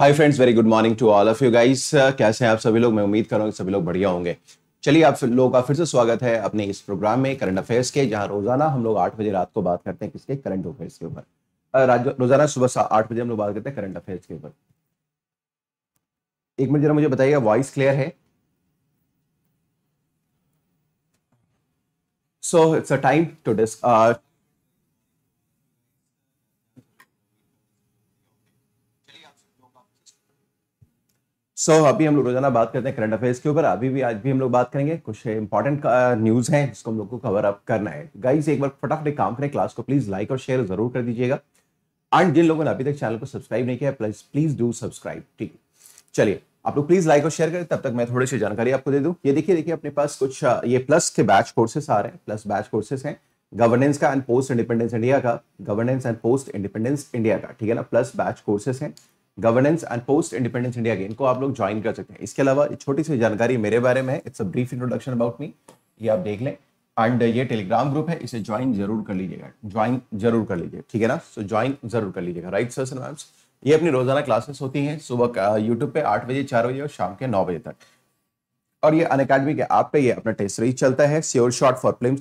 Hi friends very good morning to all of you guys कैसे हैं आप सभी लोग मैं उम्मीद कर रहा हूँ सभी लोग बढ़िया होंगे चलिए आप लोगों का फिर से स्वागत है अपने इस प्रोग्राम में करंट अफेयर्स के जहाँ रोजाना हम लोग आठ बजे रात को बात करते हैं किसके करंट अफेयर्स के ऊपर रोजाना सुबह आठ बजे हम लोग बात करते हैं करंट अफेयर्स के ऊपर एक मिनट जरा मुझे बताइएगा वॉइस क्लियर है so it's a time to discuss so so, अभी हम लोग रोजाना बात करते हैं करंट अफेयर्स के ऊपर अभी भी आज भी हम लोग बात करेंगे कुछ इंपॉर्टेंट न्यूज है जिसको हम लोग को कवर अप करना है गाइस एक बार फटाफट एक काम करें क्लास को प्लीज लाइक और शेयर जरूर कर दीजिएगा एंड जिन लोगों ने अभी तक चैनल को सब्सक्राइब नहीं किया प्लीज प्लीज डू सब्सक्राइब ठीक चलिए आप लोग प्लीज लाइक और शेयर करें तब तक मैं थोड़ी सी जानकारी आपको दे दूँ ये देखिए देखिए अपने पास कुछ ये प्लस के बैच कोर्सेस आ रहे हैं प्लस बैच कोर्सेस हैं गवर्नेंस का एंड पोस्ट इंडिपेंडेंस इंडिया का governance and post independence India का ठीक है ना प्लस बैच कोर्सेस हैं governance and post independence India के इनको आप लोग ज्वाइन कर सकते हैं इसके अलावा छोटी सी जानकारी मेरे बारे में it's a brief introduction about me ये आप देख लें एंड ये टेलीग्राम ग्रुप है इसे ज्वाइन जरूर कर लीजिएगा ज्वाइन जरूर कर लीजिए ठीक है ना सो ज्वाइन जरूर कर लीजिएगा राइट सर मैम ये अपनी रोजाना क्लासेस होती हैं सुबह यूट्यूब पे आठ बजे चार बजे और शाम के नौ बजे तक और ये अन अकेडमी के ऐप पे ये अपना टेस्ट सीरीज चलता है sure shot for film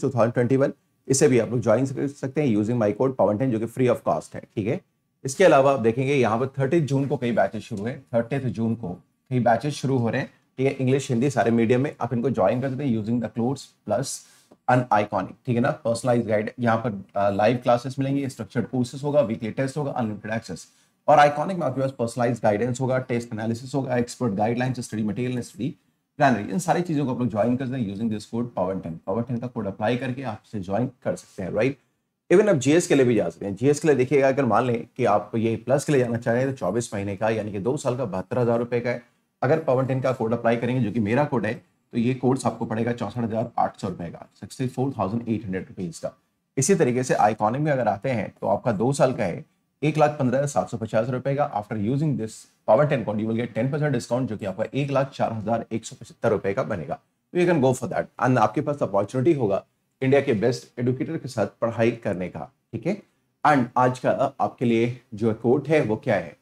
two one इसे भी आप लोग ज्वाइन कर सकते हैं यूजिंग माई कोड पवन जो कि फ्री ऑफ कॉस्ट है ठीक है इसके अलावा आप देखेंगे यहाँ पर थर्टी जून को कई बैचेज शुरू हैं थर्टी जून को कई बैचेज शुरू हो रहे हैं ठीक है इंग्लिश हिंदी सारे मीडियम में आप इनको ज्वाइन कर सकते हैं using the codes plus on iconic ठीक है ना पर्सनलाइज गाइड यहाँ पर लाइव क्लासेस मिलेंगी स्ट्रक्चर्ड कोर्सेस होगा वीकली टेस्ट होगा अनलिमिटेड एक्सेस और आइकॉनिक में आपके पास पर्सनलाइज गाइडेंस होगा टेस्ट एनालिसिस होगा expert guideline study material study planner इन सारी चीजों को आप लोग ज्वाइन कर सकते हैं using this code power ten power ten का कोड अप्लाई करके आप इसे ज्वाइन कर सकते हैं राइट right? इवन आप जीएस के लिए भी जा सकते हैं जीएस के लिए देखिएगा अगर मान लें कि आप ये प्लस के लिए जाना चाह रहे हैं तो चौबीस महीने का यानी कि दो साल का बहत्तर हज़ार रुपए का है अगर पवन टेन का कोड अप्लाई करेंगे जो कि मेरा कोड है तो ये कोर्स आपको पड़ेगा चौसठ हज़ार आठ सौ रुपए का sixty four thousand eight hundred rupees का इसी तरीके से आईकॉनिक में अगर आते हैं तो आपका दो साल का है एक लाख पंद्रह हज़ार सात सौ पचास रुपए का after using this power ten code you will get ten percent discount जो कि आपका एक लाख चार हज़ार एक सौ पचहत्तर रुपए का बनेगा you can go for that and आपके पास अपॉर्चुनिटी होगा इंडिया के बेस्ट एडुकेटर के साथ पढ़ाई करने का ठीक है एंड आज का आपके लिए जो कोट है वो क्या है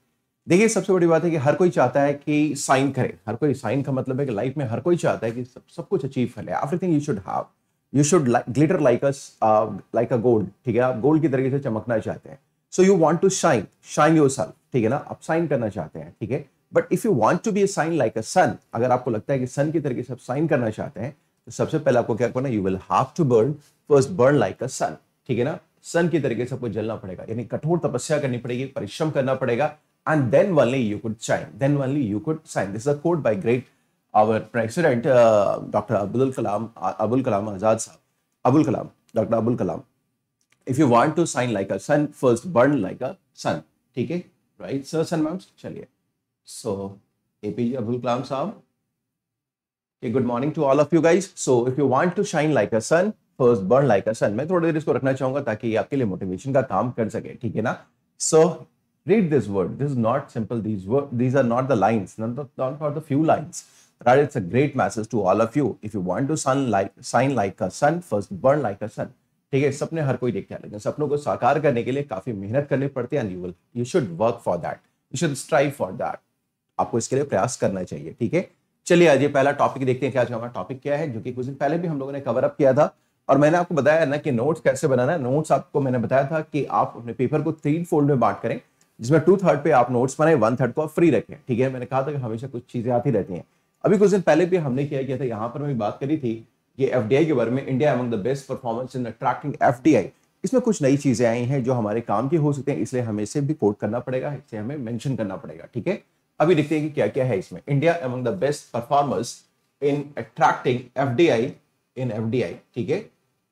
देखिए सबसे बड़ी बात है कि हर कोई चाहता है कि साइन करे हर कोई साइन का मतलब है कि लाइफ में हर कोई चाहता है कि सब सब कुछ अचीव कर ले everything you should have you should glitter like us like a gold ठीक है आप गोल्ड की तरीके से चमकना चाहते हैं so you want to shine shine yourself ठीक है ना आप साइन करना चाहते हैं ठीक है but if you want to be shine like a sun अगर आपको लगता है कि सन की तरीके से आप साइन करना चाहते हैं तो सबसे पहले आपको क्या करना you will have to burn first burn like a sun ठीक है ना सन की तरीके से आपको जलना पड़ेगा यानी कठोर तपस्या करनी पड़ेगी परिश्रम करना पड़ेगा and then only you could shine then only you could shine this a quote by great our president doctor Abdul Kalam Abul Kalam Azad साहब Abul Kalam doctor Abul Kalam if you want to shine like a sun first burn like a sun ठीक है right sir सन ma'am चलिए सो APJ Abdul कलाम साहब Okay, good morning to all of you guys. So if you want to shine like a sun, first burn like a sun. मैं थोड़ी देर इसको रखना चाहूंगा ताकि ये आपके लिए मोटिवेशन का काम कर सके ठीक है ना so read this word this is not simple these word these are not the lines not for the few lines Rather, it's a great message to all of you. If you want to sun like, shine like a sun, first burn like a sun. ठीक है सपने हर कोई देखता है लेकिन सपनों को साकार करने के लिए काफी मेहनत करनी पड़ती है and you will you should work for that you should strive for that आपको इसके लिए प्रयास करना चाहिए ठीक है चलिए आज ये पहला टॉपिक देखते हैं कि आज हमारा टॉपिक क्या है जो कि कुछ दिन पहले भी हम लोगों ने कवर अप किया था और मैंने आपको बताया ना कि नोट्स कैसे बनाना है नोट्स आपको मैंने बताया था कि आप अपने पेपर को तीन फोल्ड में बांट करें जिसमें टू थर्ड पे आप नोट्स बनाए वन थर्ड को आप फ्री रखें ठीक है मैंने कहा था कि हमेशा कुछ चीजें आती रहती हैं अभी कुछ दिन पहले भी हमने क्या किया था यहाँ पर मैं बात करी थी कि एफ के बारे में India among the best performance in attracting F इसमें कुछ नई चीजें आई हैं जो हमारे काम की हो सकते हैं इसलिए हमें इसे भी कोट करना पड़ेगा इसे हमें मैंशन करना पड़ेगा ठीक है अभी देखते हैं कि क्या क्या है इसमें India among the best performers in attracting FDI in FDI ठीक है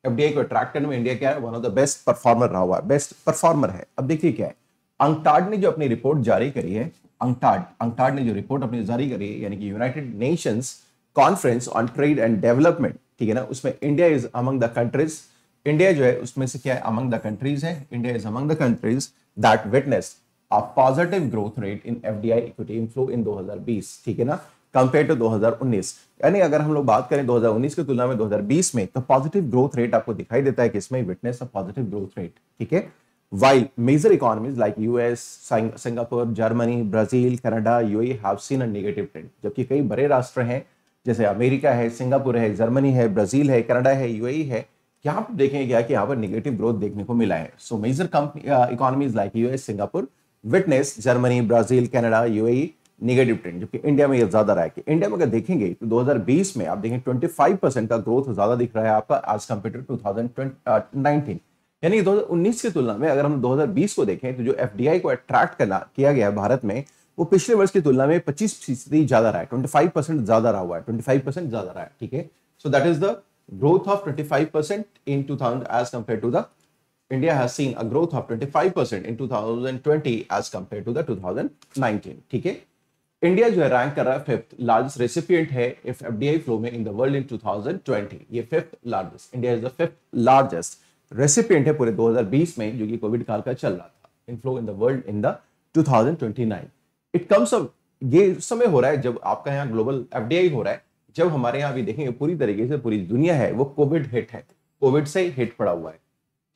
एफडीआई को अट्रैक्ट करने में इंडिया क्या है one of the best performer रहा हुआ है बेस्ट परफॉर्मर है अब देखिए क्या है अंगटाड ने जो अपनी रिपोर्ट जारी करी है अंगटाड अंगटाड ने जो रिपोर्ट अपनी जारी करी है यानी कि United Nations conference on trade and development ठीक है ना उसमें India is among the countries India जो है उसमें से क्या है अमंग द कंट्रीज है India is among the countries that witness a positive growth rate in FDI equity inflow in 2020 ठीक है ना कंपेयर टू 2019 यानी अगर हम लोग बात करें 2019 की तुलना में 2020 में तो पॉजिटिव ग्रोथ रेट आपको दिखाई देता है कि इसमें witness a positive growth rate ठीक है While major economies like US, Singapore, Germany, Brazil, Canada, UAE have seen a negative trend, जबकि कई बड़े राष्ट्र हैं जैसे अमेरिका है सिंगापुर है जर्मनी है ब्राजील है कनाडा है यूएई e है यहाँ पर देखेंगे क्या कि यहाँ पर निगेटिव ग्रोथ देखने को मिला है so major company economies like US Singapore witness Germany Brazil Canada UAE negative trend जबकि इंडिया में ये ज्यादा रहा है कि इंडिया में अगर देखेंगे तो 2020 में आप देखें 25 परसेंट का ग्रोथ ज्यादा दिख रहा है आपका एज कम्पेयर टू टू यानी 2019 की तुलना में अगर हम 2020 को देखें तो जो एफ को अट्रैक्ट करना किया गया है भारत में वो पिछले वर्ष की तुलना में पच्चीस फीसदी ज्यादा रहा है ट्वेंटी ज्यादा रहा हुआ है ट्वेंटी ज्यादा रहा है ठीक है so that is the growth of twenty five percent in two thousand as compare to the India has seen a growth of 25% in 2020 as compared to the 2019 ठीक है India जो है rank कर रहा है fifth largest recipient है if FDI flow में in the world in 2020 ये fifth largest. India is the fifth largest recipient है पूरे 2020 में जो कि COVID काल का चल रहा था inflow in the world in the 2029 It comes up ये समय हो रहा है जब आपका यहाँ global FDI हो रहा है जब हमारे यहाँ भी देखेंगे पूरी तरीके से पूरी दुनिया है वो COVID hit है COVID से hit पड़ा हुआ है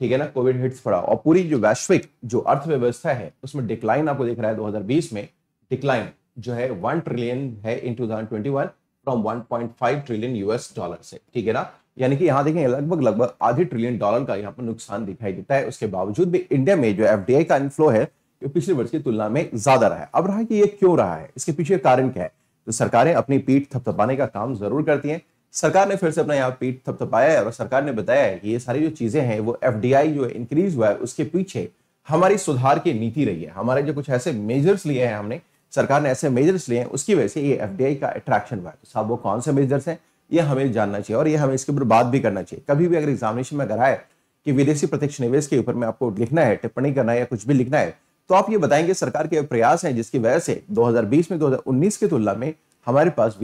ठीक है ना कोविड हिट्स पड़ा और पूरी जो वैश्विक जो अर्थव्यवस्था है उसमें डिक्लाइन आपको दिख रहा है 2020 में डिक्लाइन जो है वन ट्रिलियन है in 2021 from 1.5 trillion US dollar से ठीक है ना यानी कि यहाँ देखें लगभग लगभग आधे ट्रिलियन डॉलर का यहाँ पर नुकसान दिखाई देता है उसके बावजूद भी इंडिया में जो एफ का इनफ्लो है पिछले वर्ष की तुलना में ज्यादा रहा है अब रहा कि ये क्यों रहा है इसके पीछे कारण क्या है तो सरकारें अपनी पीठ थपथपाने का काम जरूर करती हैं सरकार ने फिर से अपना यहाँ पीठ थपथपाया है और सरकार ने बताया है कि ये सारी जो चीजें हैं वो एफ जो इंक्रीज हुआ है उसके पीछे हमारी सुधार की नीति रही है हमारे जो कुछ ऐसे मेजर्स लिए हैं हमने सरकार ने ऐसे मेजर्स लिए हैं उसकी वजह से ये एफ का अट्रैक्शन हुआ है तो साहब वो कौन से मेजर्स हैं ये हमें जानना चाहिए और ये हमें इसके ऊपर बात भी करना चाहिए कभी भी अगर एग्जामिनेशन में अगर आए कि विदेशी प्रत्यक्ष निवेश के ऊपर में आपको लिखना है टिप्पणी करना है या कुछ भी लिखना है तो आप ये बताएंगे सरकार के प्रयास हैं जिसकी वजह से 2020 में 2019 की तुलना में हमारे पास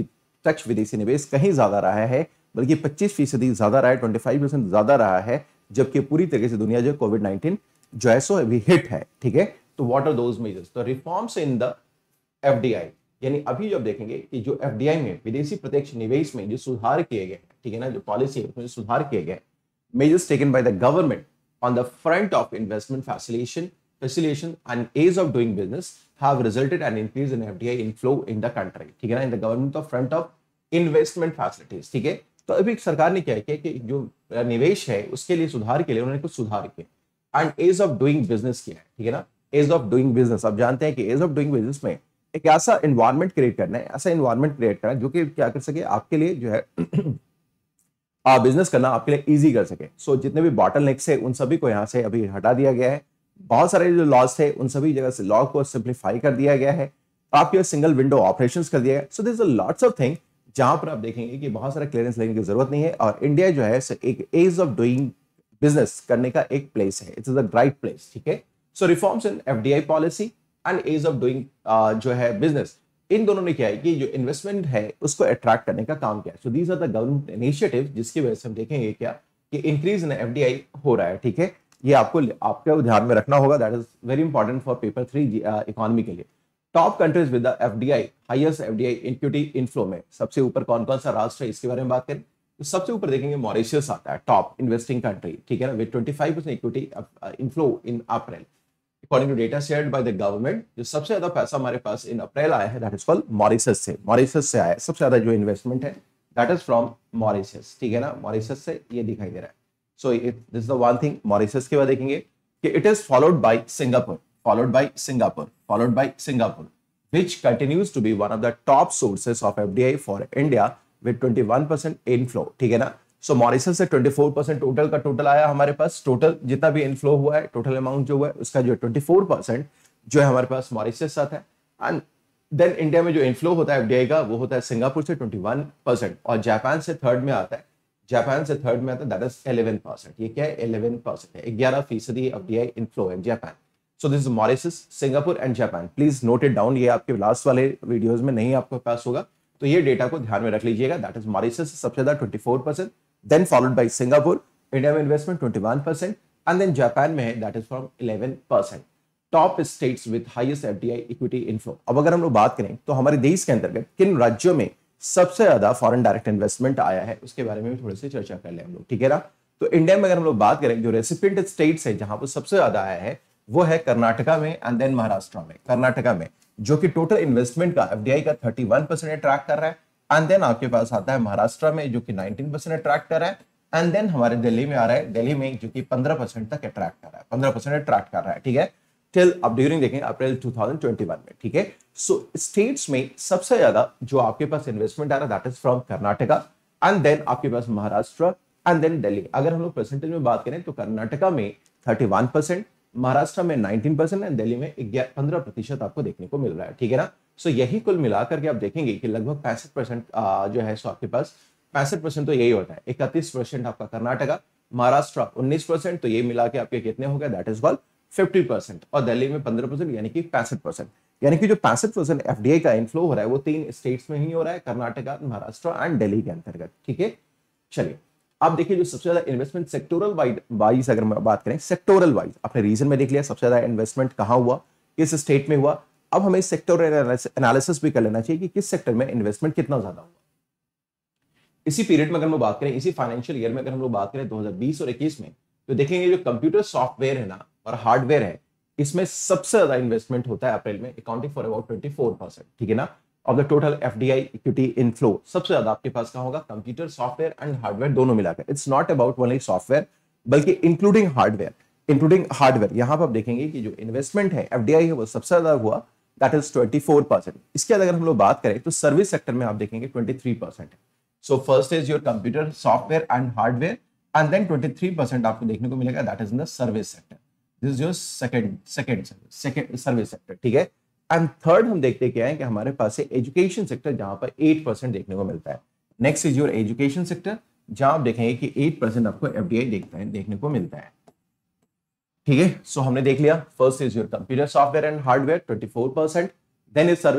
प्रत्यक्ष विदेशी निवेश कहीं ज़्यादा रहा है बल्कि पच्चीस फीसदी ज़्यादा रहा है ट्वेंटी फाइव परसेंट ज़्यादा रहा है जबकि पूरी तरीके से दुनिया जो कोविड नाइन्टीन जो है सो अभी हिट है ठीक है तो वॉट आर दोज मेजर्स तो रिफॉर्म्स इन द एफ यानी अभी जो देखेंगे कि जो एफ में विदेशी प्रत्यक्ष निवेश में जो सुधार किए गए ठीक है ना जो पॉलिसी है उसमें सुधार किए गए measures taken by the government on the front of investment facilitation facilitation and ease of doing business have resulted an increase in FDI inflow in the country. ठीक है ना in the government of front of investment facilities ठीक है तो अभी सरकार ने क्या किया कि जो निवेश है उसके लिए सुधार के लिए उन्होंने कुछ सुधार किए and ease of doing business किया है ठीक है ना एज ऑफ डूइंग बिजनेस आप जानते हैं कि एज ऑफ डूइंग बिजनेस में एक ऐसा इन्वायरमेंट क्रिएट करना है ऐसा इन्वायरमेंट क्रिएट करना है जो कि क्या कर सके आपके लिए जो है आप बिजनेस करना आपके लिए इजी कर सके सो so, जितने भी बॉटल नेक्स है उन सभी को यहाँ से अभी हटा दिया गया है बहुत सारे जो लॉज थे उन सभी जगह से लॉ को सिंप्लीफाई कर दिया गया है आपके सिंगल विंडो ऑपरेशन कर दिया गया so this lots of thing जहां पर आप देखेंगे कि बहुत सारा क्लियरेंस लेने की जरूरत नहीं है और इंडिया जो है एक एज ऑफ डूइंग बिजनेस करने का एक प्लेस है इट इज राइट प्लेस ठीक है so reforms in FDI policy and ease of doing जो है बिजनेस इन दोनों ने क्या है कि जो इन्वेस्टमेंट है उसको अट्रैक्ट करने का काम किया so these are the government initiative जिसकी वजह से हम देखेंगे क्या कि इंक्रीज इन एफडीआई हो रहा है ठीक है ये आपको आपके ध्यान में रखना होगा that is very important for paper three economy के लिए top countries with F D I highest F D I equity inflow में सबसे ऊपर कौन कौन सा राष्ट्र है इसके बारे में बात करें तो सबसे ऊपर देखेंगे मॉरिशियस आता है टॉप इन्वेस्टिंग कंट्री ठीक है ना with twenty five percent equity inflow in April according to data share by the government जो सबसे ज्यादा पैसा हमारे पास इन अप्रैल आया है दैट इज कॉल्ड मॉरिशस से मॉरिशस से आया सबसे ज्यादा जो इन्वेस्टमेंट है दैट इज फ्रॉम मॉरिशस ठीक है ना मॉरिशस से ये दिखाई दे रहा है so this the one thing Mauritius के बाद देखेंगे कि it is followed by Singapore followed by Singapore followed by Singapore which continues to be one of the top sources of FDI for India with 21% inflow ठीक है ना सो so, Mauritius से 24% total का total आया हमारे पास टोटल जितना भी inflow हुआ है टोटल अमाउंट जो हुआ है उसका जो 24% जो है हमारे पास मॉरिसस साथ है एंड देन इंडिया में जो इनफ्लो होता है एफडीआई का वो होता है सिंगापुर से 21% और जापान से थर्ड में आता है जापान से थर्ड में आता है दैट इज एलेवन परसेंट ये क्या है एलेवन परसेंट है ग्यारह फीसदी F D I inflow in Japan so this Mauritius Singapore and Japan please note it down ये आपके लास्ट वाले वीडियोज में नहीं आपके पास होगा तो ये डेटा को ध्यान में रख लीजिएगा दैट इज मॉरिसस सबसे ज्यादा twenty four percent then followed by Singapore India में investment twenty one percent and then Japan में that is from eleven percent top states with highest F D I equity inflow अब अगर हम लोग बात करें तो हमारे देश के अंतर्गत किन राज्यों में सबसे ज़्यादा फॉरन डायरेक्ट इन्वेस्टमेंट आया है उसके बारे में भी थोड़ी सी चर्चा कर ले हम लोग ठीक है ना तो इंडिया में अगर हम लोग बात करें जो रेसिपेंट स्टेट्स है जहां पर सबसे ज़्यादा आया है वो है कर्नाटका में एंड देन महाराष्ट्र में कर्नाटका में जो कि टोटल इन्वेस्टमेंट का एफ का थर्टी वन परसेंट अट्रैक्ट कर रहा है एंड देन आपके पास आता है महाराष्ट्र में जो कि नाइनटीन परसेंट अट्रैक्ट कर रहा है एंड देन हमारे दिल्ली में आ रहा है दिल्ली में जो कि पंद्रह परसेंट तक अट्रैक्ट कर रहा है पंद्रह परसेंट अट्रैक्ट कर रहा है ठीक है टिल अब ड्यूरिंग देखें अप्रैल 2021 में ठीक है सो स्टेट्स में सबसे ज्यादा जो आपके पास इन्वेस्टमेंट आ रहा है that is from Karnataka and then आपके पास महाराष्ट्र एंड देन दिल्ली अगर हम लोग परसेंटेज में बात करें तो कर्नाटका में 31 परसेंट महाराष्ट्र में नाइनटीन परसेंट एंड दिल्ली में पंद्रह प्रतिशत आपको देखने को मिल रहा है ठीक है ना सो so, यही कुल मिलाकर के आप देखेंगे कि लगभग पैंसठ परसेंट जो है सो आपके पास पैंसठ परसेंट तो यही होता है इकतीस परसेंट आपका कर्नाटका महाराष्ट्र उन्नीस परसेंट तो ये मिला के आपके कितने हो गए that is wall fifty percent और दिल्ली में पंद्रह परसेंट यानी कि पैंसठ परसेंट यानी कि जो पैंसठ परसेंट एफ का इनफ्लो हो रहा है वो तीन स्टेट्स में ही हो रहा है कर्नाटका महाराष्ट्र एंड दिल्ली के अंतर्गत ठीक है चलिए अब देखिए जो सबसे ज्यादा इन्वेस्टमेंट सेक्टोरल वाइज वाइज अगर बात करें सेक्टोरल वाइज आपने रीजन में देख लिया सबसे ज्यादा इन्वेस्टमेंट कहाँ हुआ किस स्टेट में हुआ अब हमें सेक्टर एनालिसिस भी कर लेना चाहिए कि किस सेक्टर में इन्वेस्टमेंट कितना ज्यादा हुआ इसी पीरियड में अगर हम बात करें इसी फाइनेंशियल ईयर में अगर हम लोग बात करें 2020 और इक्कीस में तो देखेंगे जो कंप्यूटर सॉफ्टवेयर है ना और हार्डवेयर है इसमें सबसे ज्यादा इन्वेस्टमेंट होता है अप्रैल में accounting for about twenty four percent ठीक है ना of the total F D I equity inflow सबसे ज्यादा आपके पास कहा होगा कंप्यूटर सॉफ्टवेयर एंड हार्डवेयर दोनों मिलाकर it's not about only software बल्कि इंक्लूडिंग हार्डवेयर इंक्लूडिंग हार्डवेयर यहाँ पर आप देखेंगे कि जो इन्वेस्टमेंट है एफ डी आई है वो सबसे ज्यादा हुआ that is twenty four percent इसके बाद अगर हम लोग बात करें तो सर्विस सेक्टर में आप देखेंगे twenty three percent so first is your computer software and hardware and then twenty three percent आपको देखने को मिलेगा that is in the service sector this is your second second second service sector ठीक है and third हम देखते क्या है कि हमारे पास एजुकेशन सेक्टर जहां पर एट परसेंट देखने को मिलता है next is your education sector जहां आप देखेंगे कि एट परसेंट आपको एफ देखता है देखने को मिलता है ठीक है सो हमने देख लिया first is your computer software and hardware twenty four percent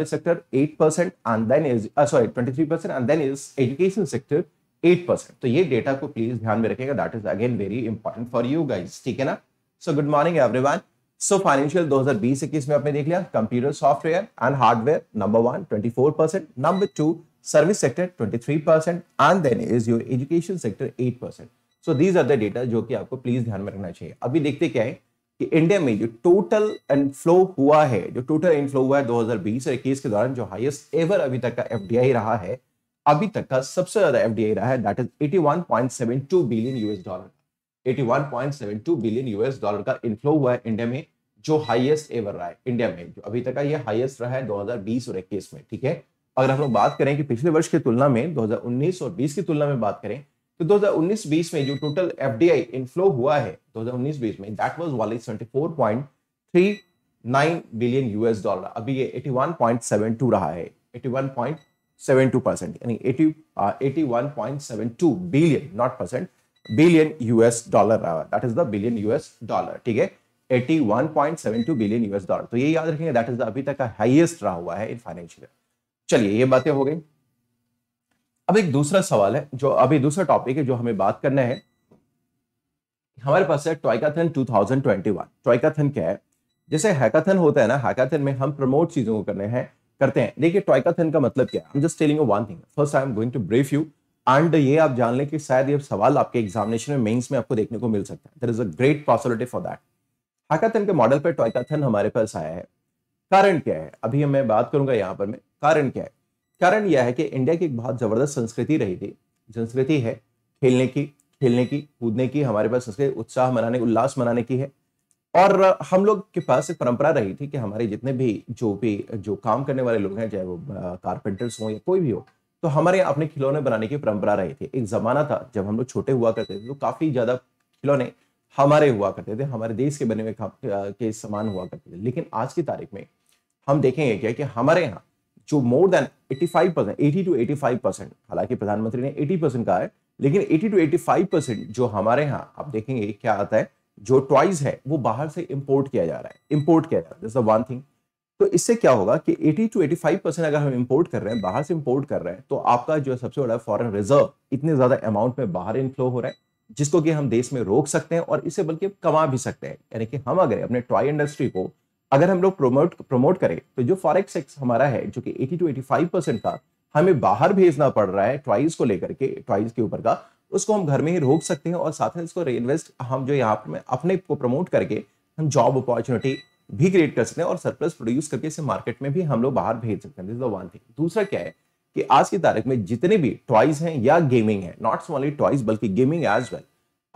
sector eight percent and then is sorry twenty three percent and then is education sector eight percent तो ये डेटा को प्लीज ध्यान में रखेगा that is again very important for you guys ठीक है ना so good morning everyone so financial 2020-21 में आपने देख लिया computer software and hardware number one 24 percent number two service sector 23 percent and then is your education sector 8 percent so these are the data जो कि आपको प्लीज ध्यान में रखना चाहिए अभी देखते क्या है कि इंडिया में जो टोटल इनफ्लो हुआ है जो टोटल इनफ्लो हुआ है दो और इक्कीस के दौरान जो हाईएस्ट एवर अभी तक का एफ रहा है अभी तक का सबसे ज्यादा एफ रहा है that is eighty billion US dollar 81.72 billion US dollar का इन्फ्लो हुआ है इंडिया में जो हाईएस्ट एवर रहा है इंडिया में जो अभी तक का ये हाईएस्ट रहा है 2020 और इक्कीस में ठीक है अगर हम लोग बात करें कि पिछले वर्ष की तुलना में 2019 और 20 की तुलना में बात करें तो 2019-20 में जो टोटल एफडीआई इनफ्लो हुआ है 2019-20 में दैट वाज वाली 74.39 बिलियन यूएस डॉलर अभी ये 81.72 रहा है 81.72 परसेंट यानी 80 uh, 81.72 billion not percent billion US dollar रहा है that is the billion US dollar ठीक है 81.72 बिलियन यूएस डॉलर तो ये याद रखेंगे दैट इज द अभी तक का हाईएस्ट रहा हुआ है इन फाइनेंशियल चलिए ये बातें हो गई अब एक दूसरा सवाल है जो अभी दूसरा टॉपिक है जो हमें बात करना है हमारे पास है टॉयकाथन 2021 टॉयकाथन क्या है जैसे हैकाथन होता है ना हैकाथन में हम प्रमोट चीजों को करने हैं करते हैं देखिए टॉयकाथन का मतलब क्या है I am just telling you one thing first I am going to brief you and ये आप जान लें कि शायद ये सवाल आपके एग्जामिनेशन में मेंस में आपको देखने को मिल सकता है there is a great possibility for that hackathon के मॉडल पर टॉयकाथन हमारे पास आया है कारण क्या है अभी मैं बात करूंगा यहाँ पर मैं कारण क्या है कारण यह है कि इंडिया की एक बहुत ज़बरदस्त संस्कृति रही थी संस्कृति है खेलने की खेलने की कूदने की हमारे पास संस्कृति उत्साह मनाने उल्लास मनाने की है और हम लोग के पास एक परंपरा रही थी कि हमारे जितने भी जो भी जो काम करने वाले लोग हैं चाहे वो कारपेंटर्स हों या कोई भी हो तो हमारे यहाँ अपने खिलौने बनाने की परंपरा रही थी एक जमाना था जब हम लोग छोटे हुआ करते थे तो काफी ज्यादा खिलौने हमारे हुआ करते थे हमारे देश के बने हुए के समान हुआ करते थे लेकिन आज की तारीख में हम देखेंगे क्या कि हमारे यहाँ जो more than 85 percent eighty two eighty five percent हालांकि प्रधानमंत्री ने 80 परसेंट कहा है लेकिन 80 टू 85 परसेंट जो हमारे यहाँ आप देखेंगे क्या आता है जो टॉयज है वो बाहर से इम्पोर्ट किया जा रहा है इम्पोर्ट किया जा रहा है वन थिंग तो इससे क्या होगा कि 80 टू 85 परसेंट अगर हम इंपोर्ट कर रहे हैं बाहर से इंपोर्ट कर रहे हैं तो आपका जो सबसे बड़ा फॉरेन रिजर्व इतने ज्यादा अमाउंट में बाहर इनफ्लो हो रहा है जिसको कि हम देश में रोक सकते हैं और इससे बल्कि कमा भी सकते हैं यानी कि हम अगर अपने टॉय इंडस्ट्री को अगर हम लोग प्रोमोट प्रमोट करें तो जो फॉरेक्स एक्स हमारा है जो कि 80 टू 85 परसेंट का हमें बाहर भेजना पड़ रहा है ट्वाइस को लेकर के ट्वाइस के ऊपर का उसको हम घर में ही रोक सकते हैं और साथ ही इसको रे हम जो यहाँ पर अपने को प्रमोट करके हम जॉब अपॉर्चुनिटी भी क्रिएट कर सकते हैं और सरप्लस प्रोड्यूस करके इसे मार्केट में भी हम लोग बाहर भेज सकते हैं दिस द वन थिंग दूसरा क्या है कि आज की तारीख में जितने भी टॉयज हैं या गेमिंग है नॉट ओनली टॉयज बल्कि गेमिंग एज वेल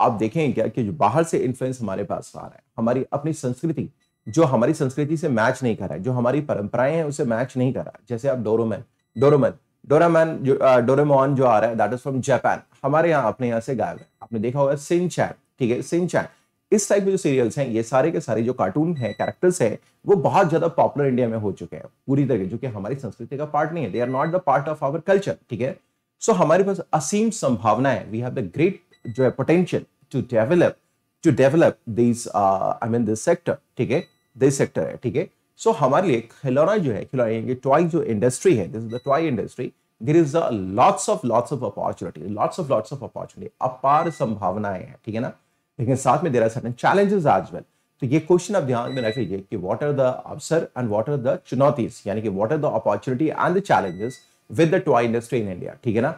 आप देखेंगे क्या कि जो बाहर से इन्फ्लुएंस हमारे पास आ रहा है हमारी अपनी संस्कृति जो हमारी संस्कृति से मैच नहीं कर रहा है जो हमारी परंपराएं हैं उसे मैच नहीं कर रहा है जैसे आप डोरोमैन डोरोमैन डोरामैन जो डोरेमोन जो आ रहा है दैट इज फ्रॉम जापान हमारे यहाँ अपने यहाँ से गायब है आपने देखा होगा सिंह ठीक है सिंह इस टाइप के जो सीरियल्स हैं ये सारे के सारे जो कार्टून हैं कैरेक्टर्स हैं वो बहुत ज्यादा पॉपुलर इंडिया में हो चुके हैं पूरी तरह जो कि हमारी संस्कृति का पार्ट नहीं है they are not the part of our culture ठीक है सो हमारे पास असीम संभावना है वी हैव द ग्रेट जो है potential to develop to develop this I mean this sector ठीक है दिस सेक्टर है ठीक है सो हमारे लिए खिलौना जो है खिलौना टॉय जो इंडस्ट्री है this is the toy industry there is lots of lots of opportunity lots of lots of opportunity अपार संभावनाएं हैं ठीक है ना लेकिन साथ में there are certain challenges as well तो ये क्वेश्चन आप ध्यान में रख लीजिए कि व्हाट आर द अवसर एंड व्हाट आर द चुनौतीज यानी कि what are the opportunity and the challenges with the toy industry in India ठीक है ना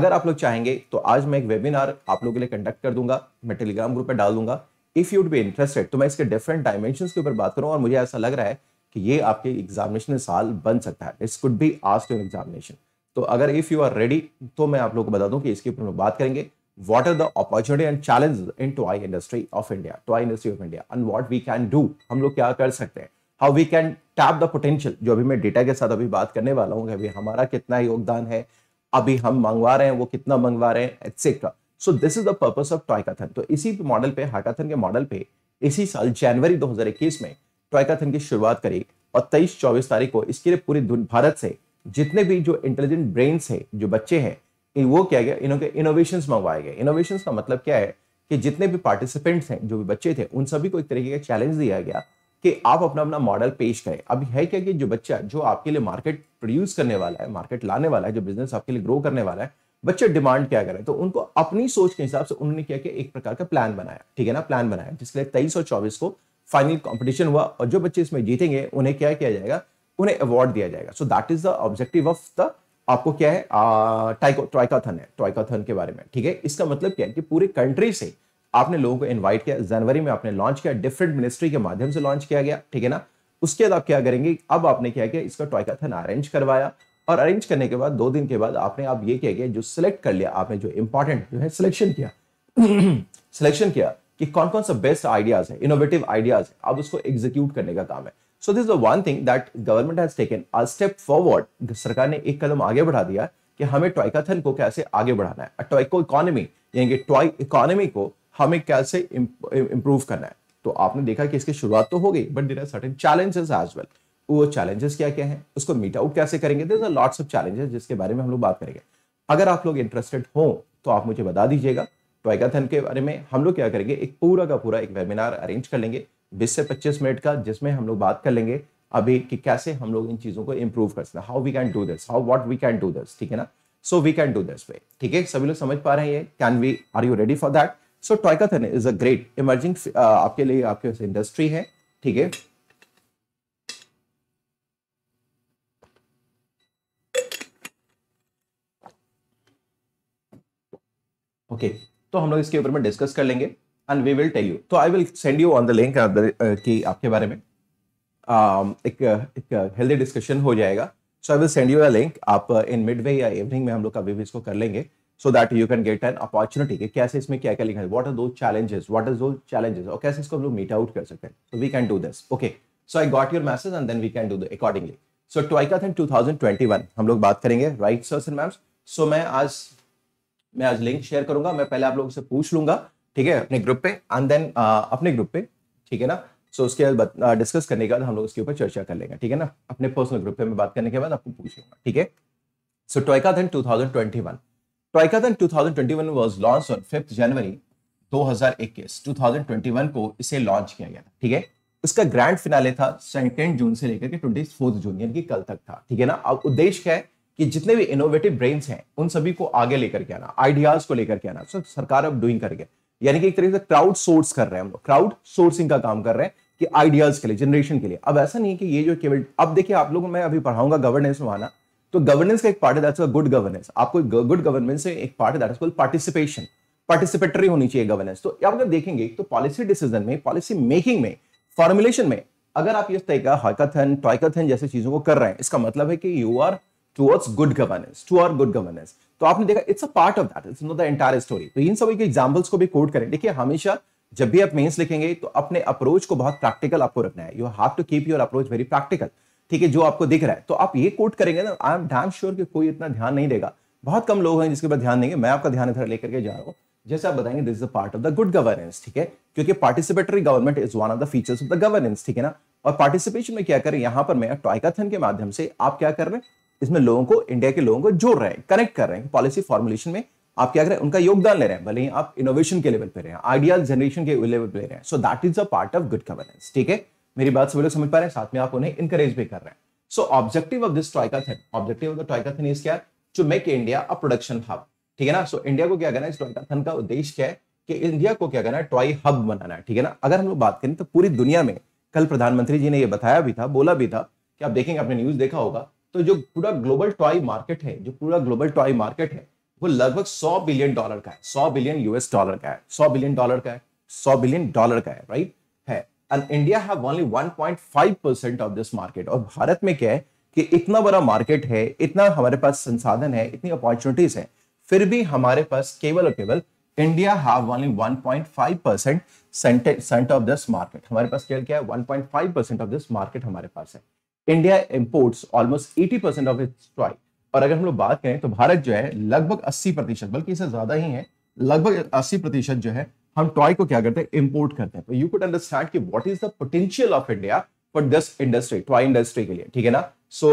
अगर आप लोग चाहेंगे तो आज मैं एक वेबिनार आप लोगों के लिए कंडक्ट कर दूंगा मैं टेलीग्राम ग्रुप पर डाल दूंगा if you would be interested तो मैं इसके डिफरेंट डायमेंशन के ऊपर बात करूँ और मुझे ऐसा लग रहा है कि ये आपके एग्जामिनेशन साल बन सकता है this could be asked examination तो अगर इफ़ यू आर रेडी तो मैं आप लोग को बता दूँ कि इसके ऊपर बात करेंगे what are the opportunity and challenges in toy industry of India, toy industry of India, and what we can do, हम लोग क्या कर सकते हैं how we can tap the potential जो अभी मैं डेटा के साथ अभी बात करने वाला हूँ अभी हमारा कितना योगदान है अभी हम मंगवा रहे हैं वो कितना मंगवा रहे हैं etcetera so this is the purpose of toycathon तो इसी मॉडल पे हाकाथन के मॉडल पे इसी साल जनवरी 2021 में टॉयकाथन की शुरुआत करी और 23 24 तारीख को इसके लिए पूरी भारत से जितने भी जो इंटेलिजेंट ब्रेन्स है जो बच्चे हैं वो क्या गया इन्होंने इनोवेशन मंगवाए गए इनोवेशन का मतलब क्या है कि जितने भी पार्टिसिपेंट्स हैं जो भी बच्चे थे उन सभी को एक तरीके का चैलेंज दिया गया कि आप अपना अपना मॉडल पेश करें अभी है क्या कि जो बच्चा जो आपके लिए मार्केट प्रोड्यूस करने वाला है मार्केट लाने वाला है जो बिजनेस आपके लिए ग्रो करने वाला है बच्चे डिमांड क्या करें तो उनको अपनी सोच के हिसाब से उन्होंने क्या किया एक प्रकार का प्लान बनाया ठीक है ना प्लान बनाया जिसके लिए तेईस और चौबीस को फाइनल कॉम्पिटिशन हुआ और जो बच्चे इसमें जीतेंगे उन्हें क्या किया जाएगा उन्हें अवार्ड दिया जाएगा so that is the objective of the आपको क्या है ट्राइकाथन है ट्राइकाथन के बारे में ठीक है इसका मतलब क्या है कि पूरे कंट्री से आपने लोगों को इनवाइट किया जनवरी में आपने लॉन्च किया डिफरेंट मिनिस्ट्री के माध्यम से लॉन्च किया गया ठीक है ना उसके बाद आप क्या करेंगे अब आपने क्या किया इसका ट्राइकाथन अरेंज करवाया और अरेंज करने के बाद दो दिन के बाद आपने आप ये किया गया जो सिलेक्ट कर लिया आपने जो इंपॉर्टेंट जो है सिलेक्शन किया सिलेक्शन किया कि कौन कौन सा बेस्ट आइडियाज है इनोवेटिव आइडियाज है अब उसको एग्जीक्यूट करने का काम है so this one thing that government has taken a step forward सरकार ने एक कदम आगे बढ़ा दिया कि हमें टॉयकाथन को कैसे आगे बढ़ाना है टॉयको इकोनॉमी यानी कि टॉय इकोनॉमी को हमें कैसे इंप्रूव करना है तो आपने देखा कि इसकी शुरुआत तो हो गई but there are certain challenges as well वो चैलेंजेस क्या क्या हैं उसको मीट आउट कैसे करेंगे there are lots of challenges जिसके बारे में हम लोग बात करेंगे अगर आप लोग इंटरेस्टेड हो तो आप मुझे बता दीजिएगा टॉयकाथन के बारे में हम लोग क्या करेंगे एक पूरा का पूरा एक वेबिनार अरेंज कर लेंगे बीस से पच्चीस मिनट का जिसमें हम लोग बात कर लेंगे अभी कि कैसे हम लोग इन चीज़ों को इम्प्रूव कर सकते हैं how we can do this how what we can do this ठीक है ना so we can do this way ठीक है सभी लोग समझ पा रहे हैं can we are you ready for that so toycathon is a great emerging आपके लिए आपके इंडस्ट्री है ठीक है ओके okay, तो हम लोग इसके ऊपर में डिस्कस कर लेंगे and we will tell you तो I will send you on the link कि आपके बारे में एक एक हेल्दी डिस्कशन हो जाएगा so I will send you a link आप इन मिड वे या इवनिंग में हम लोग कभी भी इसको कर लेंगे so that you can get an opportunity कि कैसे इसमें क्या क्या लिखा है what are those challenges what are those challenges और कैसे इसको हम लोग मीट आउट कर सकते हैं we can do this okay so I got your message and then we can do the accordingly so toycathon 2021 हम लोग बात करेंगे right sirs and ma'ams so मैं आज मैं आज लिंक शेयर करूंगा मैं पहले आप लोगों से पूछ लूंगा ठीक है अपने ग्रुप पे एंड देन अपने ग्रुप पे ठीक है ना सो so, उसके बाद डिस्कस करने के बाद हम लोग उसके ऊपर चर्चा कर लेंगे ठीक है ना अपने पर्सनल ग्रुप पे मैं बात करने के बाद आपको पूछ लूंगा ठीक है so toycathon two thousand twenty one toycathon two thousand twenty one was launch on fifth January दो हजार इक्कीस टू थाउजेंड ट्वेंटी वन को इसे लॉन्च किया गया ठीक है उसका ग्रैंड फिनाले था सेकेंड जून से लेकर के ट्वेंटी फोर्थ जून यानी कि कल तक था ठीक है ना अब उद्देश्य क्या है कि जितने भी इनोवेटिव ब्रेन्स हैं उन सभी को आगे लेकर के आना आइडियाज को लेकर के आना सो सरकार अब डूइंग करके यानी कि एक तरीके से क्राउड सोर्स कर रहे हैं हम लोग क्राउड सोर्सिंग का काम कर रहे हैं कि आइडियाज के लिए जनरेशन के लिए अब ऐसा नहीं है कि ये जो केवल अब देखिए आप लोगों को मैं अभी पढ़ाऊंगा गवर्नेंस में आना तो गवर्नेंस का एक पार्ट है दैट्स गुड गवर्नेंस आपको गुड गवर्नेंस से एक पार्ट है दैट इज पार्टिसिपेशन पार्टिसिपेटरी होनी चाहिए गवर्नेंस तो आप अगर देखेंगे तो पॉलिसी डिसीजन में पॉलिसी मेकिंग में फॉर्मुलेशन में अगर आप इस तरह का हाइकाथन ट्राइकाथन जैसे चीजों को कर रहे हैं इसका मतलब है कि you are towards good governance to our good governance तो आपने देखा it's a part of that it's not the entire story तो इन सभी के एग्जाम्पल्स को भी कोट करें देखिए हमेशा जब भी आप मेंस लिखेंगे तो अपने अप्रोच को बहुत प्रैक्टिकल आपको रखना है you have to keep your approach very practical ठीक है जो आपको दिख रहा है तो आप ये कोट करेंगे ना आई एम डैम श्योर कि कोई इतना ध्यान नहीं देगा बहुत कम लोग हैं जिसके पर ध्यान देंगे मैं आपका ध्यान इधर लेकर के जा रहा हूँ जैसे आप बताएंगे this is a part of the good governance ठीक है क्योंकि participatory government is one of the features of the governance ठीक है ना और पार्टिसिपेशन में क्या करें यहाँ पर मैं टॉयकाथन के माध्यम से आप क्या कर रहे हैं इसमें लोगों को इंडिया के लोगों को जोड़ रहे हैं कनेक्ट कर रहे हैं पॉलिसी फॉर्मुलेशन में आप क्या कर रहे हैं उनका योगदान ले रहे हैं भले ही आप इनोवेशन के लेवल पे रहे हैं आइडियल जनरेशन के लेवल पे रहे हैं so that is a part of good governance ठीक है मेरी बात सब लोग समझ पा रहे हैं साथ में आप उन्हें इंकरेज भी कर रहे हैं so objective of this the objective of the toycathon is क्या to make India a production hub ठीक है ना सो so, इंडिया को क्या करना है इस थन का उद्देश्य क्या है कि इंडिया को क्या करना है टॉय हब बनाना है ठीक है ना अगर हम लोग बात करें तो पूरी दुनिया में कल प्रधानमंत्री जी ने यह बताया भी था बोला भी था कि आप देखेंगे आपने न्यूज देखा होगा तो जो पूरा ग्लोबल टॉय मार्केट है जो पूरा ग्लोबल टॉय मार्केट है वो लगभग 100 बिलियन डॉलर का है 100 बिलियन यूएस डॉलर का है 100 बिलियन डॉलर का है 100 बिलियन डॉलर का है राइट है and India have only 1.5 percent of this market और भारत में क्या है कि इतना बड़ा मार्केट है इतना हमारे पास संसाधन है इतनी अपॉर्चुनिटीज है फिर भी हमारे पास केवल और केवल India have only 1.5 percent cent of this market हमारे पास केवल क्या है 1.5 परसेंट ऑफ दिस मार्केट हमारे पास है India imports almost eighty percent of its toy और अगर हम लोग बात करें तो भारत जो है लगभग अस्सी प्रतिशत बल्कि इससे ज्यादा ही है लगभग अस्सी प्रतिशत जो है हम टॉय को क्या करते हैं इंपोर्ट करते हैं तो यू कुड अंडरस्टैंड कि what is the potential of India for this industry toy industry के लिए ठीक है ना so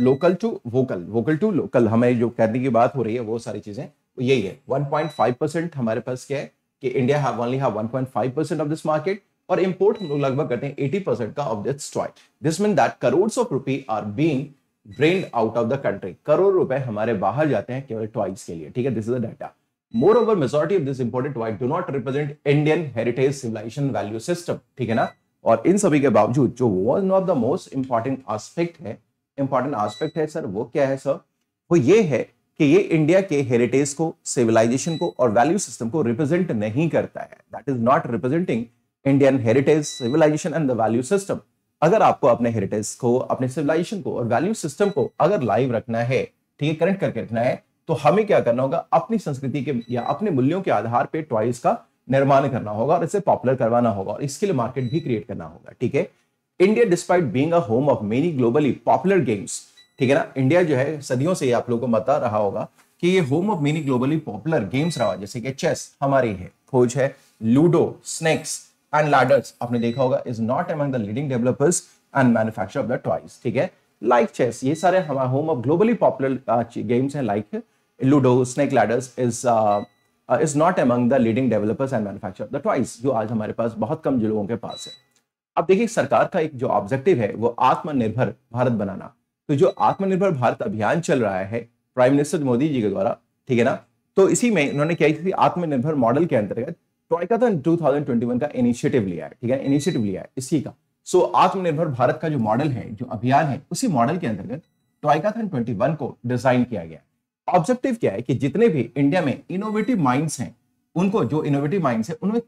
local to vocal vocal to local हमें जो करने की बात हो रही है वो सारी चीजें यही है 1.5 परसेंट हमारे पास क्या है कि India have only have 1.5 percent of this market और इंपोर्ट हम लोग लगभग करते हैं एटी परसेंट का of this toy this mean that crore of rupee are being brain out of the country crore रुपए हमारे बाहर जाते हैं केवल टॉयज के लिए ठीक है this is the data moreover majority of this imported toy do not represent Indian heritage civilization value system ठीक है ना और इन सभी के बावजूद जो one of the most important aspect है इंपॉर्टेंट आस्पेक्ट है सर वो क्या है सर वो ये है कि ये इंडिया के हेरिटेज को सिविलाइजेशन को और वैल्यू सिस्टम को रिप्रेजेंट नहीं करता है that is not representing Indian heritage civilization and the value system अगर आपको अपने हेरिटेज को अपने सिविलाइजेशन को और वैल्यू सिस्टम को अगर लाइव रखना है ठीक है करेंट करके रखना है तो हमें क्या करना होगा अपनी संस्कृति के या अपने मूल्यों के आधार पर ट्वाइस का निर्माण करना होगा और इसे पॉपुलर करवाना होगा और इसके लिए मार्केट भी क्रिएट करना होगा ठीक है India despite being home of many globally popular games ठीक है ना इंडिया जो है सदियों से आप लोगों को बता रहा होगा कि ये home of many globally popular games रहा जैसे कि चेस हमारी है खोज है लूडो स्नेक्स एंड लैडर्स आपने देखा होगा is not among the leading developers and manufacture of the toys ठीक है लाइक चेस ये सारे हमारे home of globally popular games हैं like ludo snake ladders is is not among the leading developers and manufacture the toys जो आज हमारे पास बहुत कम लोगों के पास है अब देखिए सरकार का एक जो ऑब्जेक्टिव है वो आत्मनिर्भर भारत बनाना तो जो आत्मनिर्भर भारत अभियान चल रहा है प्राइम मिनिस्टर मोदी जी के द्वारा ठीक है ना तो इसी में इन्होंने क्या आत्मनिर्भर मॉडल के अंतर्गत ट्रॉयका तो 2021 तो का इनिशिएटिव लिया है ठीक है इनिशिएटिव लिया है इसी का सो so, आत्मनिर्भर भारत का जो मॉडल है जो अभियान है उसी मॉडल के अंतर्गत ट्राइकाथन तो 21 को डिजाइन किया गया ऑब्जेक्टिव क्या है कि जितने भी इंडिया में इनोवेटिव उनको जो इनोवेटिव उनमें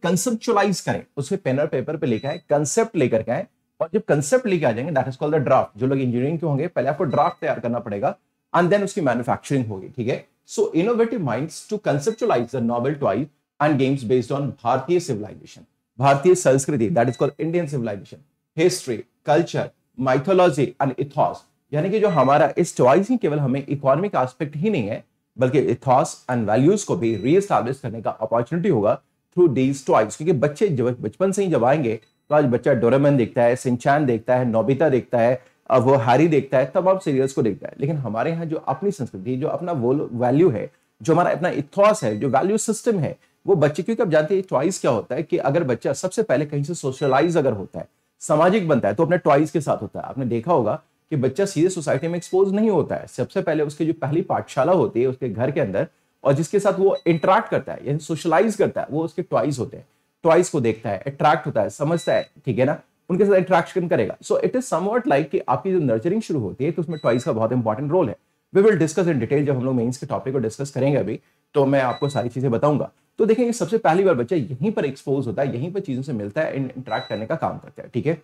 करें पेनर पेपर पर लिखा है कंसेप्ट लेकर आए और जब कंसेप्ट लेके आ जाएंगे that is called the draft जो लोग इंजीनियरिंग के होंगे पहले आपको ड्राफ्ट तैयार करना पड़ेगा एंड देन उसकी मैन्युफैक्चरिंग होगी ठीक है so innovative minds to the novel and games based on Bharatiya civilization, Bharatiya Sanskriti, that is called Indian civilization, history, culture, mythology and ethos. यानी कि जो हमारा इस चॉइस ही केवल हमें इकोनॉमिक एस्पेक्ट ही नहीं है बल्कि इथॉस एंड वैल्यूज को भी रीएस्टैब्लिश करने का अपॉर्चुनिटी होगा थ्रू डीज टॉयज क्योंकि बच्चे जब बचपन से ही जब आएंगे तो आज बच्चा डोरेमन देखता है सिंचान देखता है नोबिता देखता है वो हैरी देखता है तब आप सीरियल्स को देखता है लेकिन हमारे यहाँ जो अपनी संस्कृति जो अपना वो वैल्यू है जो हमारा अपना इथॉस है जो वैल्यू सिस्टम है वो बच्चे क्योंकि आप जानते हैं ट्वाइस क्या होता है कि अगर बच्चा सबसे पहले कहीं से सोशलाइज अगर होता है सामाजिक बनता है तो अपने ट्वाइस के साथ होता है आपने देखा होगा कि बच्चा सीधे सोसाइटी में एक्सपोज नहीं होता है सबसे पहले उसकी जो पहली पाठशाला होती है उसके घर के अंदर और जिसके साथ वो इंट्रैक्ट करता है यानी सोशलाइज करता है वो उसके ट्वाइस होते हैं ट्वाइस को देखता है अट्रैक्ट होता है समझता है ठीक है ना उनके साथ इंट्रैक्शन करेगा so it is somewhat like कि आपकी जो नर्चरिंग शुरू होती है तो उसमें ट्वाइस का बहुत इंपॉर्टेंट रोल है we will discuss in detail जब हम लोग मेन्स के टॉपिक को डिस्कस करेंगे अभी तो मैं आपको सारी चीजें बताऊंगा तो देखेंगे सबसे पहली बार बच्चा यहीं पर एक्सपोज होता है यहीं पर चीजों से मिलता है इंटरेक्ट करने का काम करता है ठीक है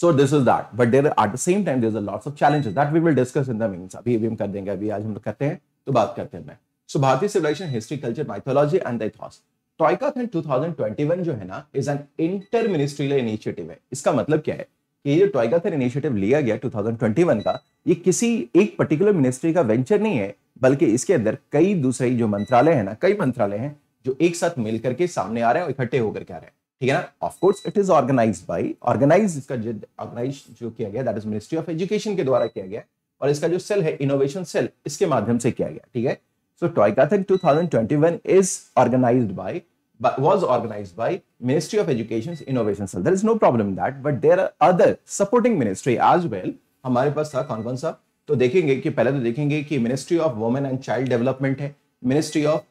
so this is that but there at the same time lots of challenges that we will discuss in the meanings अभी अभी हम कर देंगे अभी आज हम करते हैं तो बात करते हैं मैं सो भारतीय civilization history culture mythology and ethos 2021 जो है ना is an inter ministerial initiative है इसका मतलब क्या है कि ये जो ट्राइकाथन इनिशिएटिव लिया गया 2021 का ये किसी एक पर्टिकुलर मिनिस्ट्री का वेंचर नहीं है बल्कि इसके अंदर कई दूसरे जो मंत्रालय है ना कई मंत्रालय हैं जो एक साथ मिल करके सामने आ रहे हैं और इकट्ठे होकर के आ रहे हैं ठीक है ना of course it is organize by organize इसका ऑर्गेनाइज जो किया गया that is ministry of education के द्वारा किया गया और इसका जो सेल है इनोवेशन सेल इसके माध्यम से किया गया ठीक है so toycathon 2021 is organize by But was organized by Ministry of Education's Innovation Cell. There is no problem in that, but there are other supporting ministry as well. हमारे पास था कौन कौन सा तो देखेंगे कि पहले तो देखेंगे कि ministry of women and child development है ministry of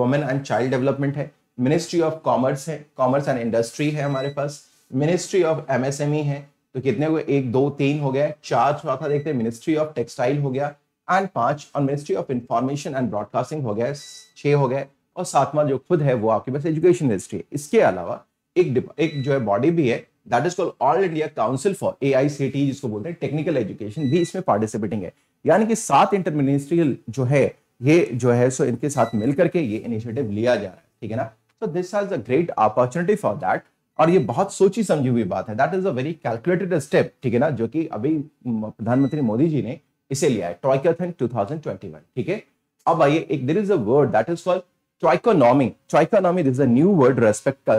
women and child development है मिनिस्ट्री ऑफ कॉमर्स है कॉमर्स एंड इंडस्ट्री है हमारे पास मिनिस्ट्री ऑफ एमएसएमई है तो कितने हुए एक दो तीन हो गया चार चौथा देखते हैं मिनिस्ट्री ऑफ टेक्सटाइल हो गया एंड पांच और ministry of information and broadcasting हो गया छह हो गए और सातवां जो खुद है वो आपके पास एजुकेशन मिनिस्ट्री है इसके अलावा एक एक जो है बॉडी भी है that is call all India council for A I जिसको बोलते हैं टेक्निकल एजुकेशन भी इसमें पार्टिसिपेटिंग है यानी कि सात इंटरमिनिस्ट्रियल जो है ये जो है सो इनके साथ मिलकर के ये इनिशिएटिव लिया जा रहा है ठीक है ना so this has a great opportunity for that और ये बहुत सोची समझी हुई बात है that is a very calculated step ठीक है ना जो कि अभी प्रधानमंत्री मोदी जी ने इसे लिया है टू थाउजेंड ट्वेंटी वन ठीक है अब आइए एक there is a word that is call toyconomy toyconomy this a new word respect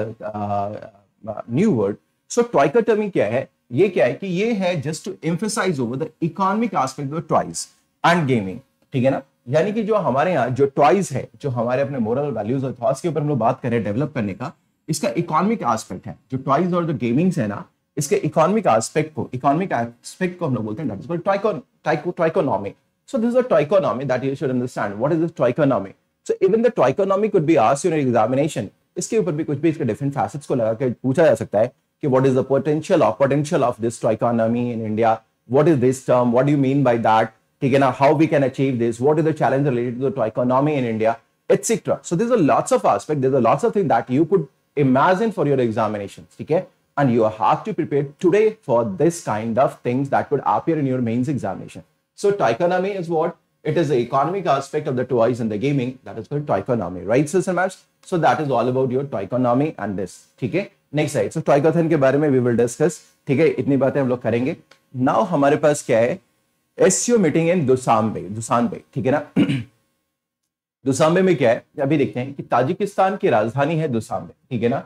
new word so ट्राइकर टर्मिंग क्या है ये क्या है कि ये है just to emphasize over the economic aspect of toys and gaming ठीक है ना यानी कि जो हमारे यहाँ जो टॉयज है जो हमारे अपने मॉरल वैल्यूज और थॉट्स के ऊपर हम लोग बात कर रहे हैं डेवलप करने का इसका इकोनॉमिक एस्पेक्ट है जो टॉयज और जो गेमिंग्स है ना इसके इकोनॉमिक एस्पेक्ट को इकोनॉमिक एस्पेक्ट को हम लोग बोलते हैं so this toyconomy that you should understand what is this toyconomy so even the toyconomy could be asked in examination इसके ऊपर भी कुछ भी इसके डिफरेंट फैसेट्स को लगा के पूछा जा सकता है okay, what is the potential or potential of this toy economy in India? What is this term? What do you mean by that? Okay, now how we can achieve this? What is the challenge related to the trichonomy in India, etc. So there's a lots of aspect. There's a lots of things that you could imagine for your examinations. Okay, and you have to prepare today for this kind of things that could appear in your mains examination. So toy economy is what it is the economic aspect of the toys and the gaming that is called toy economy, right, sister maps? So that is all about your toy economy and this. Okay. Next slide so toycathon के बारे में we will discuss ठीक है इतनी बातें हम लोग करेंगे नाउ हमारे पास क्या है एससीओ मीटिंग इन दुसांबे दुसांबे ठीक है ना दुसांबे में क्या है अभी देखते हैं कि ताजिकिस्तान की राजधानी है दुसांबे ठीक है ना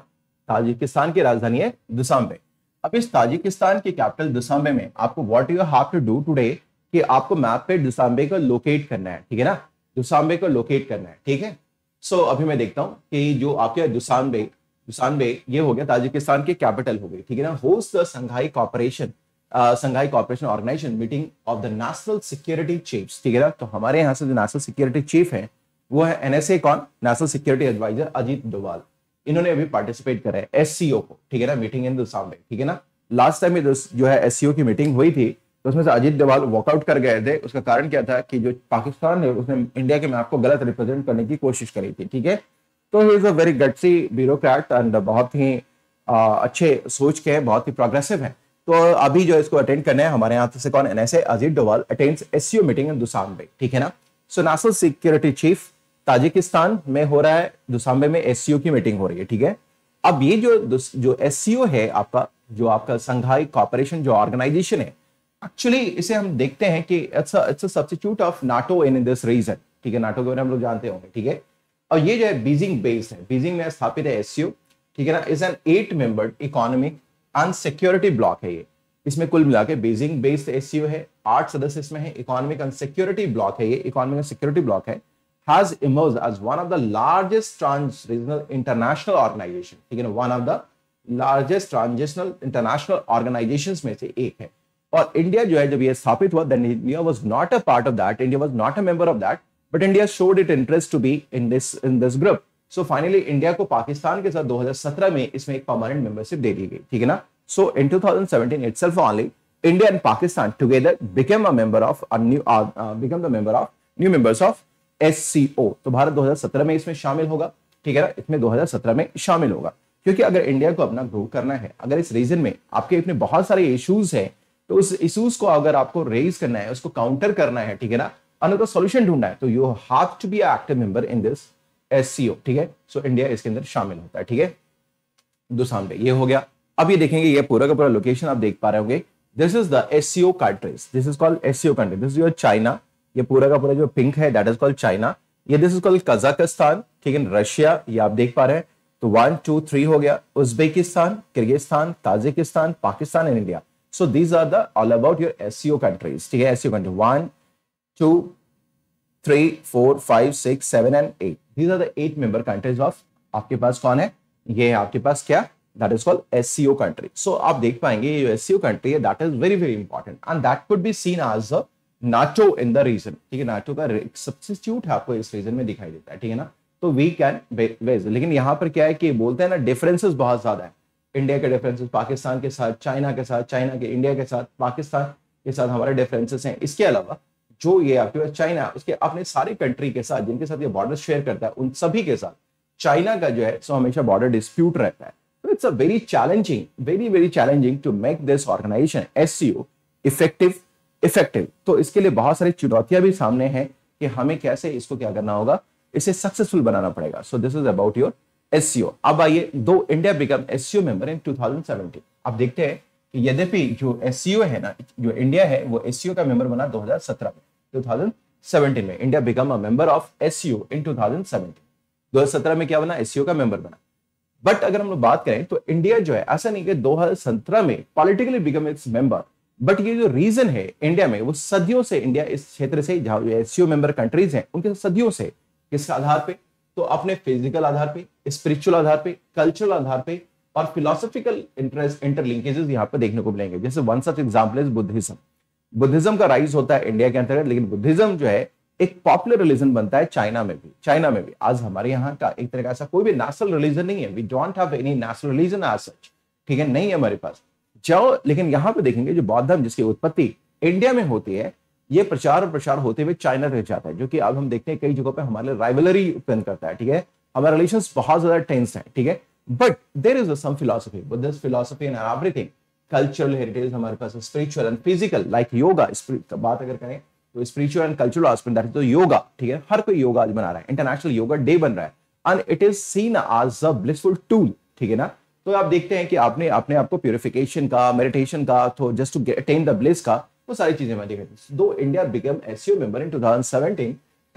ताजिकिस्तान की राजधानी है दुसांबे अब इस ताजिकिस्तान के कैपिटल दुसांबे में आपको what you have to do today कि आपको मैप पे दुसांबे को लोकेट करना है ठीक है ना दुसांबे को लोकेट करना है ठीक है सो so, अभी मैं देखता हूँ कि जो आपके दुसांबे दुसानबे ये हो गया ताजिकिस्तान के कैपिटल हो गई ठीक है ना host Shanghai cooperation Shanghai cooperation organization meeting of the national security chief ठीक है ना तो हमारे यहाँ से जो नेशनल सिक्योरिटी चीफ है वो है एनएसए कौन national security advisor Ajit Doval इन्होंने अभी पार्टिसिपेट करा है एस को ठीक है ना मीटिंग इन दुसानबे ठीक है ना लास्ट टाइम जो है एस की मीटिंग हुई थी तो उसमें से अजीत डोवाल वॉकआउट कर गए थे उसका कारण क्या था कि जो पाकिस्तान है उसने इंडिया के मैप को गलत रिप्रेजेंट करने की कोशिश करी थी ठीक है तो he is a very gutsy bureaucrat and बहुत ही आ, अच्छे सोच के हैं बहुत ही प्रोग्रेसिव हैं तो अभी जो इसको अटेंड करना है हमारे यहाँ से कौन N S Ajit Doval attends SCO meeting in Dushanbe ठीक है ना so national security chief Tajikistan में हो रहा है दुसाम्बे में एस की मीटिंग हो रही है ठीक है अब ये जो जो एस है आपका जो आपका संघाई कॉपरेशन जो ऑर्गेनाइजेशन है एक्चुअली इसे हम देखते हैं कि it's it's a substitute of NATO in this region ठीक है नाटो के बारे में हम लोग जानते होंगे ठीक है और ये जो है बीजिंग बेस है बीजिंग में स्थापित है एस ठीक है ना is an eight member economic and security bloc है ये इसमें कुल मिला के बीजिंग बेस्ड एस है आठ सदस्य इसमें है इकोनॉमिक अनसिक्योरिटी ब्लॉक है ये इकोनॉमिक सिक्योरिटी ब्लॉक है has emerge as one of the largest trans regional international organization ठीक है one of the largest transnational international organization में से एक है और इंडिया जो है जब यह स्थापित हुआ India was not a part of that India was not a member of that but India showed it interest to be in this in this group so finally India को पाकिस्तान के साथ 2017 में इसमें एक परमानेंट मेंबरशिप दे दी गई ठीक है ना so in 2017 itself only India and Pakistan together became a member of a new uh, uh, become the member of new तो भारत 2017 में इसमें शामिल होगा ठीक है ना इसमें 2017 में शामिल होगा क्योंकि अगर इंडिया को अपना ग्रो करना है अगर इस रीजन में आपके इतने बहुत सारे इश्यूज हैं तो उस इश्यूज को अगर आपको रेज करना है उसको काउंटर करना है ठीक है ना अनदर सोल्यूशन ढूंढना है तो you have to be active member in this SCO ठीक है सो इंडिया इसके अंदर शामिल होता है ठीक है दुसान पे ये हो गया अब ये देखेंगे ये पूरा का पूरा लोकेशन आप देख पा रहे होंगे this is the SCO countries this is called SCO country this is your China ये पूरा का पूरा जो पिंक है दैट इज कॉल्ड चाइना ये दिस इज कॉल्ड कजाकिस्तान ठीक है रशिया ये आप देख पा रहे हैं तो वन टू थ्री हो गया Uzbekistan Kyrgyzstan Tajikistan Pakistan and India so these are the all about your SCO countries ठीक है SCO country one two, three, four, five, six, seven and eight. These are the eight member countries of आपके पास कौन है ये है आपके पास क्या that is called S C O country सो आप देख पाएंगे ये एस सी ओ कंट्री है that is very very important and that could be seen as a NATO in the region ठीक है नाचो का सब्सिट्यूट है आपको इस रीजन में दिखाई देता है ठीक है ना तो वी कैन वेज लेकिन यहाँ पर क्या है कि बोलते हैं ना डिफरेंसेस बहुत ज्यादा है इंडिया के डिफरेंसेस पाकिस्तान के साथ चाइना के साथ चाइना के इंडिया के साथ पाकिस्तान के साथ हमारे डिफरेंसेस हैं इसके अलावा जो ये आपके पास चाइना उसके अपने सारी कंट्री के साथ जिनके साथ ये बॉर्डर शेयर करता है उन सभी के साथ चाइना का जो है सो हमेशा बॉर्डर डिस्प्यूट रहता है तो it's a very challenging very very challenging to make this organisation as effective effective तो इसके लिए बहुत सारी चुनौतियां भी सामने हैं कि हमें कैसे इसको क्या करना होगा इसे सक्सेसफुल बनाना पड़ेगा so this is about your SCO अब आइए दो India become as SCO member in 2017 आप देखते हैं यद्यपि जो एस है ना जो इंडिया है वो एस का मेंबर बना 2017 में 2017 में India become a member of S in 2017 2017 में क्या बना एस का मेंबर बना बट अगर हम लोग बात करें तो इंडिया जो है ऐसा नहीं कि 2017 में politically become it's member but ये जो रीजन है इंडिया में वो सदियों से इंडिया इस क्षेत्र से जहाँ एस मेंबर कंट्रीज हैं उनके सदियों से किस आधार पे तो अपने फिजिकल आधार पे स्पिरिचुअल आधार पे कल्चरल आधार पे और फिलोसफिकल इंटरेस्ट इंटरलिंकेजेस यहाँ पे देखने को मिलेंगे जैसे one such example is Buddhism Buddhism का राइज होता है इंडिया के अंतर्गत लेकिन बुद्धिज्म जो है एक पॉपुलर रिलीजन बनता है चाइना में भी चाइना में भी आज हमारे यहाँ का एक तरह का ऐसा कोई भी नेशनल रिलीजन नहीं है we don't have any national religion आज सच ठीक है नहीं है हमारे पास जाओ लेकिन यहाँ पे देखेंगे जो बौद्ध धर्म जिसकी उत्पत्ति इंडिया में होती है ये प्रचार और प्रसार होते हुए चाइना तक जाता है जो कि अब हम देखते हैं कई जगहों पर हमारे राइवलरी उत्पन्न करता है ठीक है हमारे रिलेशन बहुत ज्यादा टेंस है ठीक है but there is some philosophy Buddhist philosophy in everything cultural heritage हमारे पास spiritual and physical like yoga बात अगर करें तो स्पिरिचुअल एंड कल्चरल आस्पेक्ट तो योगा ठीक है हर कोई योगा आज बना रहा है इंटरनेशनल योगा डे बन रहा है and it is seen as a blissful tool ठीक है ना तो आप देखते हैं कि आपने अपने आपको प्योरिफिकेशन का मेडिटेशन का तो just to attain the bliss का वो तो सारी चीजें मैं देखी दो India become SCO member in 2017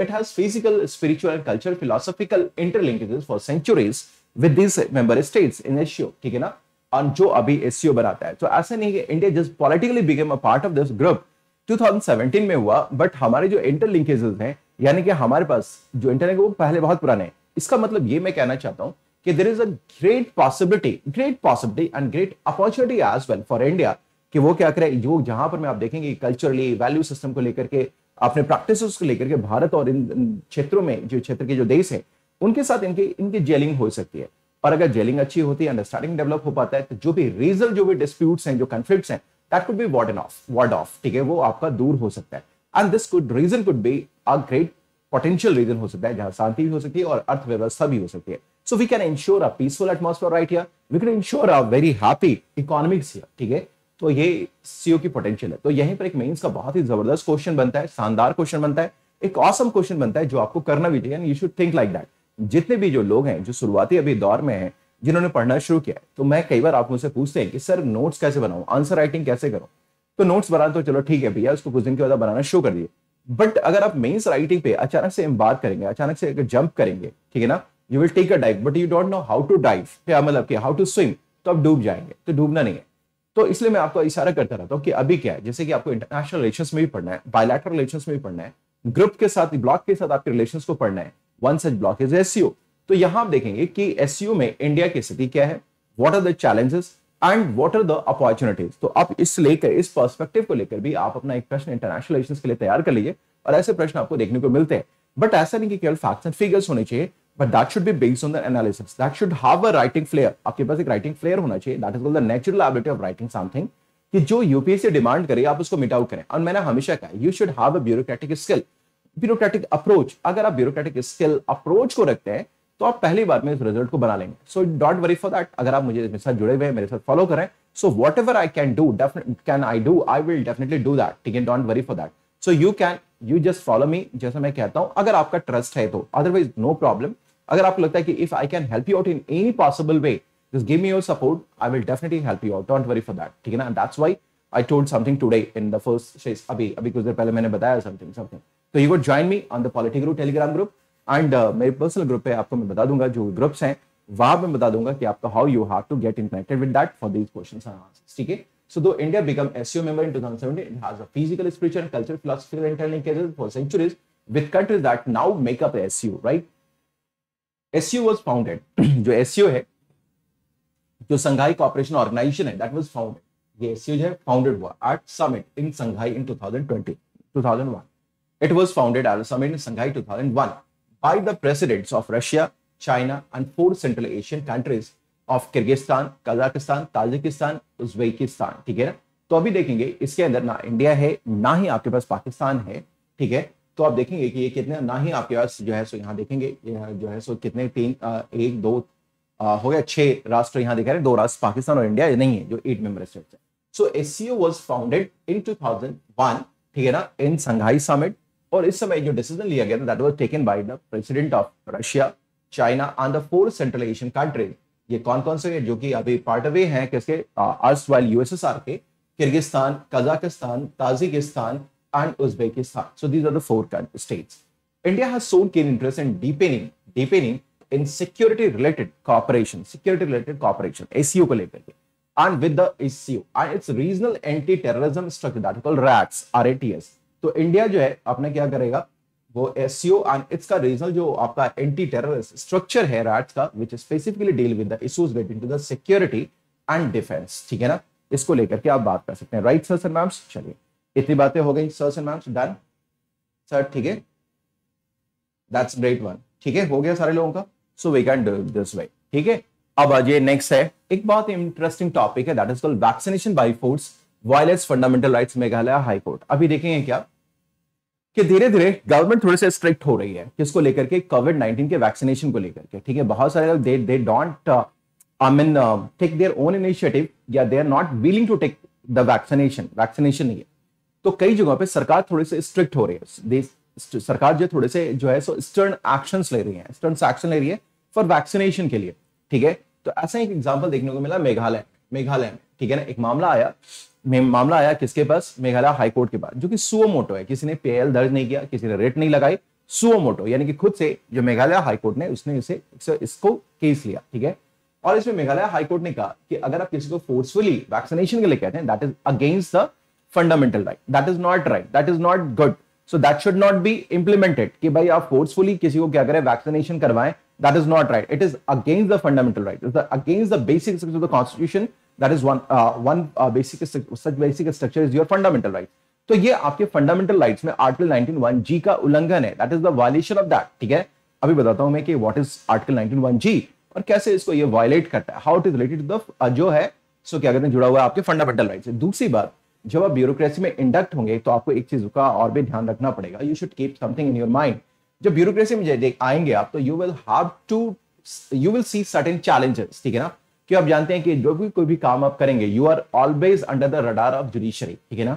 it has physical spiritual and cultural philosophical interlinkages for centuries with this member states in Asia ठीक है ना और जो अभी एशियो बनाता है तो ऐसे नहीं कि India just politically became a part of this group 2017 में हुआ बट हमारे जो इंटर लिंकेजेस हैं यानी कि हमारे पास जो इंटरनेट वो पहले बहुत पुराने हैं इसका मतलब ये मैं कहना चाहता हूँ कि there is a great possibility great possibility and great opportunity as well for India कि वो क्या करे जो जहां पर मैं आप देखेंगे कल्चरली वैल्यू सिस्टम को लेकर के अपने प्रैक्टिस को लेकर के भारत और इन क्षेत्रों में जो क्षेत्र के जो देश है उनके साथ इनकी इनकी जेलिंग हो सकती है और अगर जेलिंग अच्छी होती है अंडरस्टैंडिंग डेवलप हो पाता है तो जो भी रीजल जो भी डिस्प्यूट्स हैं जो कंफ्लिक्ट हैं that could be ward off ward off ठीक है वो आपका दूर हो सकता है and this could region could be a great potential region हो सकता है जहां शांति भी हो सकती है और अर्थव्यवस्था भी हो सकती है so we can ensure a peaceful atmosphere right here we can ensure a very happy economics here ठीक है तो ये सीओ की पोटेंशियल है तो यहीं पर एक मेंस का बहुत ही जबरदस्त क्वेश्चन बनता है शानदार क्वेश्चन बनता है एक ऑसम awesome क्वेश्चन बनता है जो आपको करना भी चाहिए you should think like that जितने भी जो लोग हैं जो शुरुआती अभी दौर में हैं जिन्होंने पढ़ना शुरू किया है तो मैं कई बार आप मुझसे पूछते हैं कि सर नोट्स कैसे बनाऊं आंसर राइटिंग कैसे करूं तो नोट्स बना तो चलो ठीक है भैया उसको कुछ दिन के बाद बनाना शुरू कर दिए बट अगर आप मेन्स राइटिंग पे अचानक से बात करेंगे अचानक से जंप करेंगे ठीक है ना you will take a dive but you don't know how to dive या मतलब कि हाउ टू स्विम तो आप डूब जाएंगे तो डूबना नहीं है तो इसलिए मैं आपको इशारा करता रहता हूँ कि अभी क्या है जैसे कि आपको इंटरनेशनल रिलेशन में भी पढ़ना है बायोलैटरल रिलेशन में भी पढ़ना है ग्रुप के साथ ब्लॉक के साथ आपके रिलेशन को पढ़ना है one such block is S तो यहां आप देखेंगे कि एस में इंडिया की स्थिति क्या है what are the challenges and what are the opportunities तो आप इस लेकर इस परस्पेक्टिव को लेकर भी आप अपना एक प्रश्न इंटरनेशनल रिलेशन के लिए तैयार कर लीजिए और ऐसे प्रश्न आपको देखने को मिलते हैं बट ऐसा नहीं कि केवल फैक्ट्स एंड फिगर्स होने चाहिए but that should be based on the analysis that should have a writing flair आपके पास एक राइटिंग फ्लेयर होना चाहिए that is called the natural ability of writing something कि जो यूपीएससी डिमांड करे आप उसको मिट आउट करें और मैंने हमेशा कहा you should have a bureaucratic skill bureaucratic approach अगर आप ब्यूरोक्रेटिक स्किल अप्रोच को रखते हैं तो आप पहली बार में इस रिजल्ट को बना लेंगे सो डॉट वरी फॉर दैट अगर आप मुझे मेरे साथ जुड़े हुए मेरे साथ फॉलो करें so whatever I can do can I do I will definitely do that ठीक है डॉट worry for that so you can you just follow me जैसा मैं कहता हूं अगर आपका ट्रस्ट है तो अदरवाइज नो प्रॉब्लम अगर आपको लगता है कि if I can help you out in any possible way this give me your support I will definitely help you out डॉट वरी फॉर दैट ठीक है ना that's why I told something today in the first अभी अभी कुछ देर पहले मैंने बताया समथिंग समथिंग तो you got join me on the political Telegram group and मेरे पर्सनल ग्रुप है आपको मैं बता दूंगा जो ग्रुप्स हैं वहां मैं बता दूंगा कि आपका how you have to get in with date for these question ठीक है So though India become SEO member in 2017, it has a physical, spiritual, and cultural philosophical interlinkages for centuries with countries that now make up SEO, right? SEO was founded. jo SEO hai jo shanghai cooperation organization hai that was founded. ye SEO jo है founded hua at summit in Shanghai in 2020, 2001. It was founded as a summit in Shanghai 2001 by the presidents of Russia, China, and four Central Asian countries of Kyrgyzstan, Kazakhstan, Tajikistan, Uzbekistan. ठीक है ना तो अभी देखेंगे इसके अंदर ना India है ना ही आपके पास पाकिस्तान है ठीक है तो आप देखेंगे कि ये कितने ना ही आपके पास जो है सो यहाँ देखेंगे जो है सो कितने तीन आ, एक दो आ, हो गया छह राष्ट्र यहाँ दिखा रहे दो राष्ट्र पाकिस्तान और इंडिया नहीं है जो एट मेंबर स्टेट्स है so S C O was founded in two thousand one ठीक है ना इन संघाई समिट और इस समय जो डिसीजन लिया गया था taken by the president of Russia China on the four central Asian countries ये कौन कौन से जो कि अभी पार्ट अवे हैं किसके यूएसएसआर के Kyrgyzstan Kazakhstan Tajikistan and Uzbekistan so these are the four states India has shown keen interest in deepening deepening in security related cooperation security related cooperation SCO को लेकर के and with the SCO and its regional anti terrorism structure that called RATS RATS तो India जो है आपने क्या करेगा वो एस एंड इट्स का रीजनल जो आपका एंटी टेररिस्ट स्ट्रक्चर है राज का विच specifically deal with the issues related to the security and defence ठीक है ना इसको लेकर के आप बात कर सकते हैं राइट सर सर मैम्स चलिए इतनी बातें हो गई sir sir ma'ams done sir ठीक है दैट्स ग्रेट वन ठीक है हो गया सारे लोगों का so we can do this way ठीक है अब ये नेक्स्ट है एक बहुत इंटरेस्टिंग टॉपिक है that is called vaccination by force violates fundamental rights Meghalaya high court अभी देखेंगे क्या कि धीरे धीरे गवर्नमेंट थोड़े से स्ट्रिक्ट हो रही है किसको लेकर के कोविड नाइन्टीन के वैक्सीनेशन को लेकर के ठीक है बहुत सारे लोग they they don't I mean take their own initiative या they are not willing to take the vaccination vaccination नहीं है तो कई जगहों पे सरकार थोड़े से स्ट्रिक्ट हो रही है देश सरकार जो थोड़े से जो है सो स्टर्न एक्शन ले रही है स्टर्न एक्शन ले रही है फॉर वैक्सीनेशन के लिए ठीक है तो ऐसा एक एग्जाम्पल देखने को मिला मेघालय मेघालय में ठीक है ना एक मामला आया मामला आया किसके पास मेघालय हाईकोर्ट के पास जो कि सुओमोटो है किसी ने पीएल दर्ज नहीं किया किसी ने रेट नहीं लगाई सुओमोटो यानी कि खुद से जो मेघालय हाईकोर्ट ने उसने इसे इसको केस लिया ठीक है और इसमें मेघालय हाईकोर्ट ने कहा कि अगर आप किसी को फोर्सफुली वैक्सीनेशन के लिए कहते हैं that is against the fundamental right that is not right that is not good so that should not be implemented कि भाई आप फोर्सफुली किसी को क्या करें वैक्सीनेशन करवाएं that is not right it is against the fundamental right is against the basics of the constitution that is one one basic such basic structure is your fundamental right तो ये आपके fundamental rights में article 191 G का उल्लंघन है that is the violation of that ठीक है अभी बताता हूं मैं कि व्हाट इज आर्टिकल 191 जी और कैसे इसको ये वायलेट करता है how it is related to the जो है सो क्या कहते हैं जुड़ा हुआ है आपके फंडामेंटल राइट दूसरी बात जब आप ब्यूरोक्रेसी में इंडक्ट होंगे तो आपको एक चीज का और भी ध्यान रखना पड़ेगा you should keep something in your mind जब ब्यूरोक्रेसी में आएंगे आप तो you will have to you will see certain challenges ठीक है ना कि आप जानते हैं कि जो भी कोई भी काम आप करेंगे you are always under the radar of judiciary ठीक है ना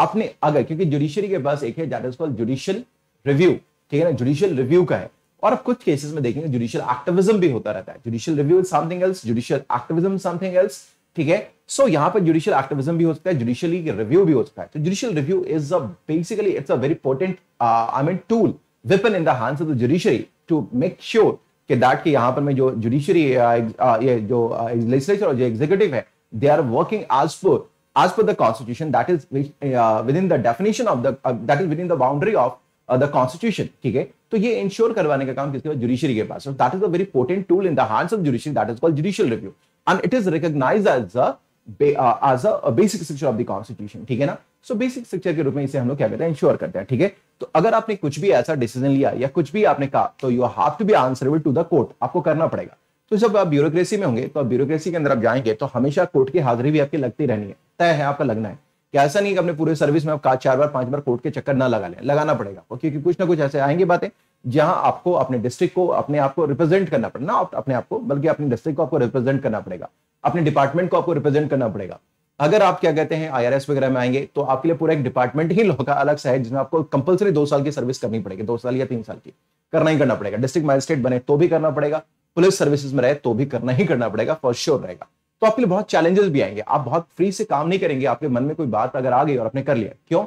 आपने अगर क्योंकि जुडिशरी के पास एक है जुडिशियल रिव्यू ठीक है ना जुडिशियल रिव्यू का है और आप कुछ केसेस में देखेंगे जुडिशियल एक्टिविज्म भी होता रहता है judicial review something else judicial activism something else ठीक है सो यहाँ पर जुडिशियल एक्टिविज्म भी हो सकता है जुडिशियली रिव्यू भी हो सकता है तो judicial review is a basically it's a very important I mean tool weapon in the hands of the judiciary to make sure कि दैट की यहाँ पर मैं जो जुडिशरी uh, uh, ये जो लेजिस्लेचर uh, और जो एग्जीक्यूटिव है they are working as per as per the constitution that is within the definition of that is within the boundary of the constitution ठीक है तो ये ensure करवाने का काम किसके पास जुडिशरी के पास that is a very potent tool in the hands of judiciary that is called judicial review and it is recognise as a basic structure of the constitution ठीक है ना सो बेसिक स्ट्रक्चर के रूप में इसे हम लोग क्या करते हैं इंश्योर करते हैं ठीक है तो अगर आपने कुछ भी ऐसा डिसीजन लिया या कुछ भी आपने कहा तो you have to be answerable to the court आपको करना पड़ेगा तो जब आप ब्यूरोक्रेसी में होंगे तो आप ब्यूरोक्रेसी के अंदर आप जाएंगे तो हमेशा कोर्ट की हाजिरी भी आपकी लगती रहनी है तय है आपका लगना है कि ऐसा नहीं कि अपने पूरे सर्विस में आप चार बार पांच बार कोर्ट के चक्कर ना लगा लें लगाना पड़ेगा क्योंकि कुछ ना कुछ ऐसे आएंगे बातें जहां आपको अपने डिस्ट्रिक्ट को अपने आप को रिप्रेजेंट करना पड़ेगा ना अपने आप को बल्कि अपने डिस्ट्रिक्ट को आपको रिप्रेजेंट करना पड़ेगा अपने डिपार्टमेंट को आपको रिप्रेजेंट करना पड़ेगा अगर आप क्या कहते हैं आईआरएस वगैरह में आएंगे तो आपके लिए पूरा एक डिपार्टमेंट ही लॉ का अलग सा है जिसमें आपको कंपलसरी दो साल की सर्विस करनी पड़ेगी दो साल या तीन साल की करना ही करना पड़ेगा डिस्ट्रिक्ट मजिस्ट्रेट बने तो भी करना पड़ेगा पुलिस सर्विसेज में रहे तो भी करना ही करना पड़ेगा फॉर श्योर रहेगा तो आपके लिए बहुत चैलेंजेस भी आएंगे आप बहुत फ्री से काम नहीं करेंगे आपके मन में कोई बात अगर आ गई और आपने कर लिया क्यों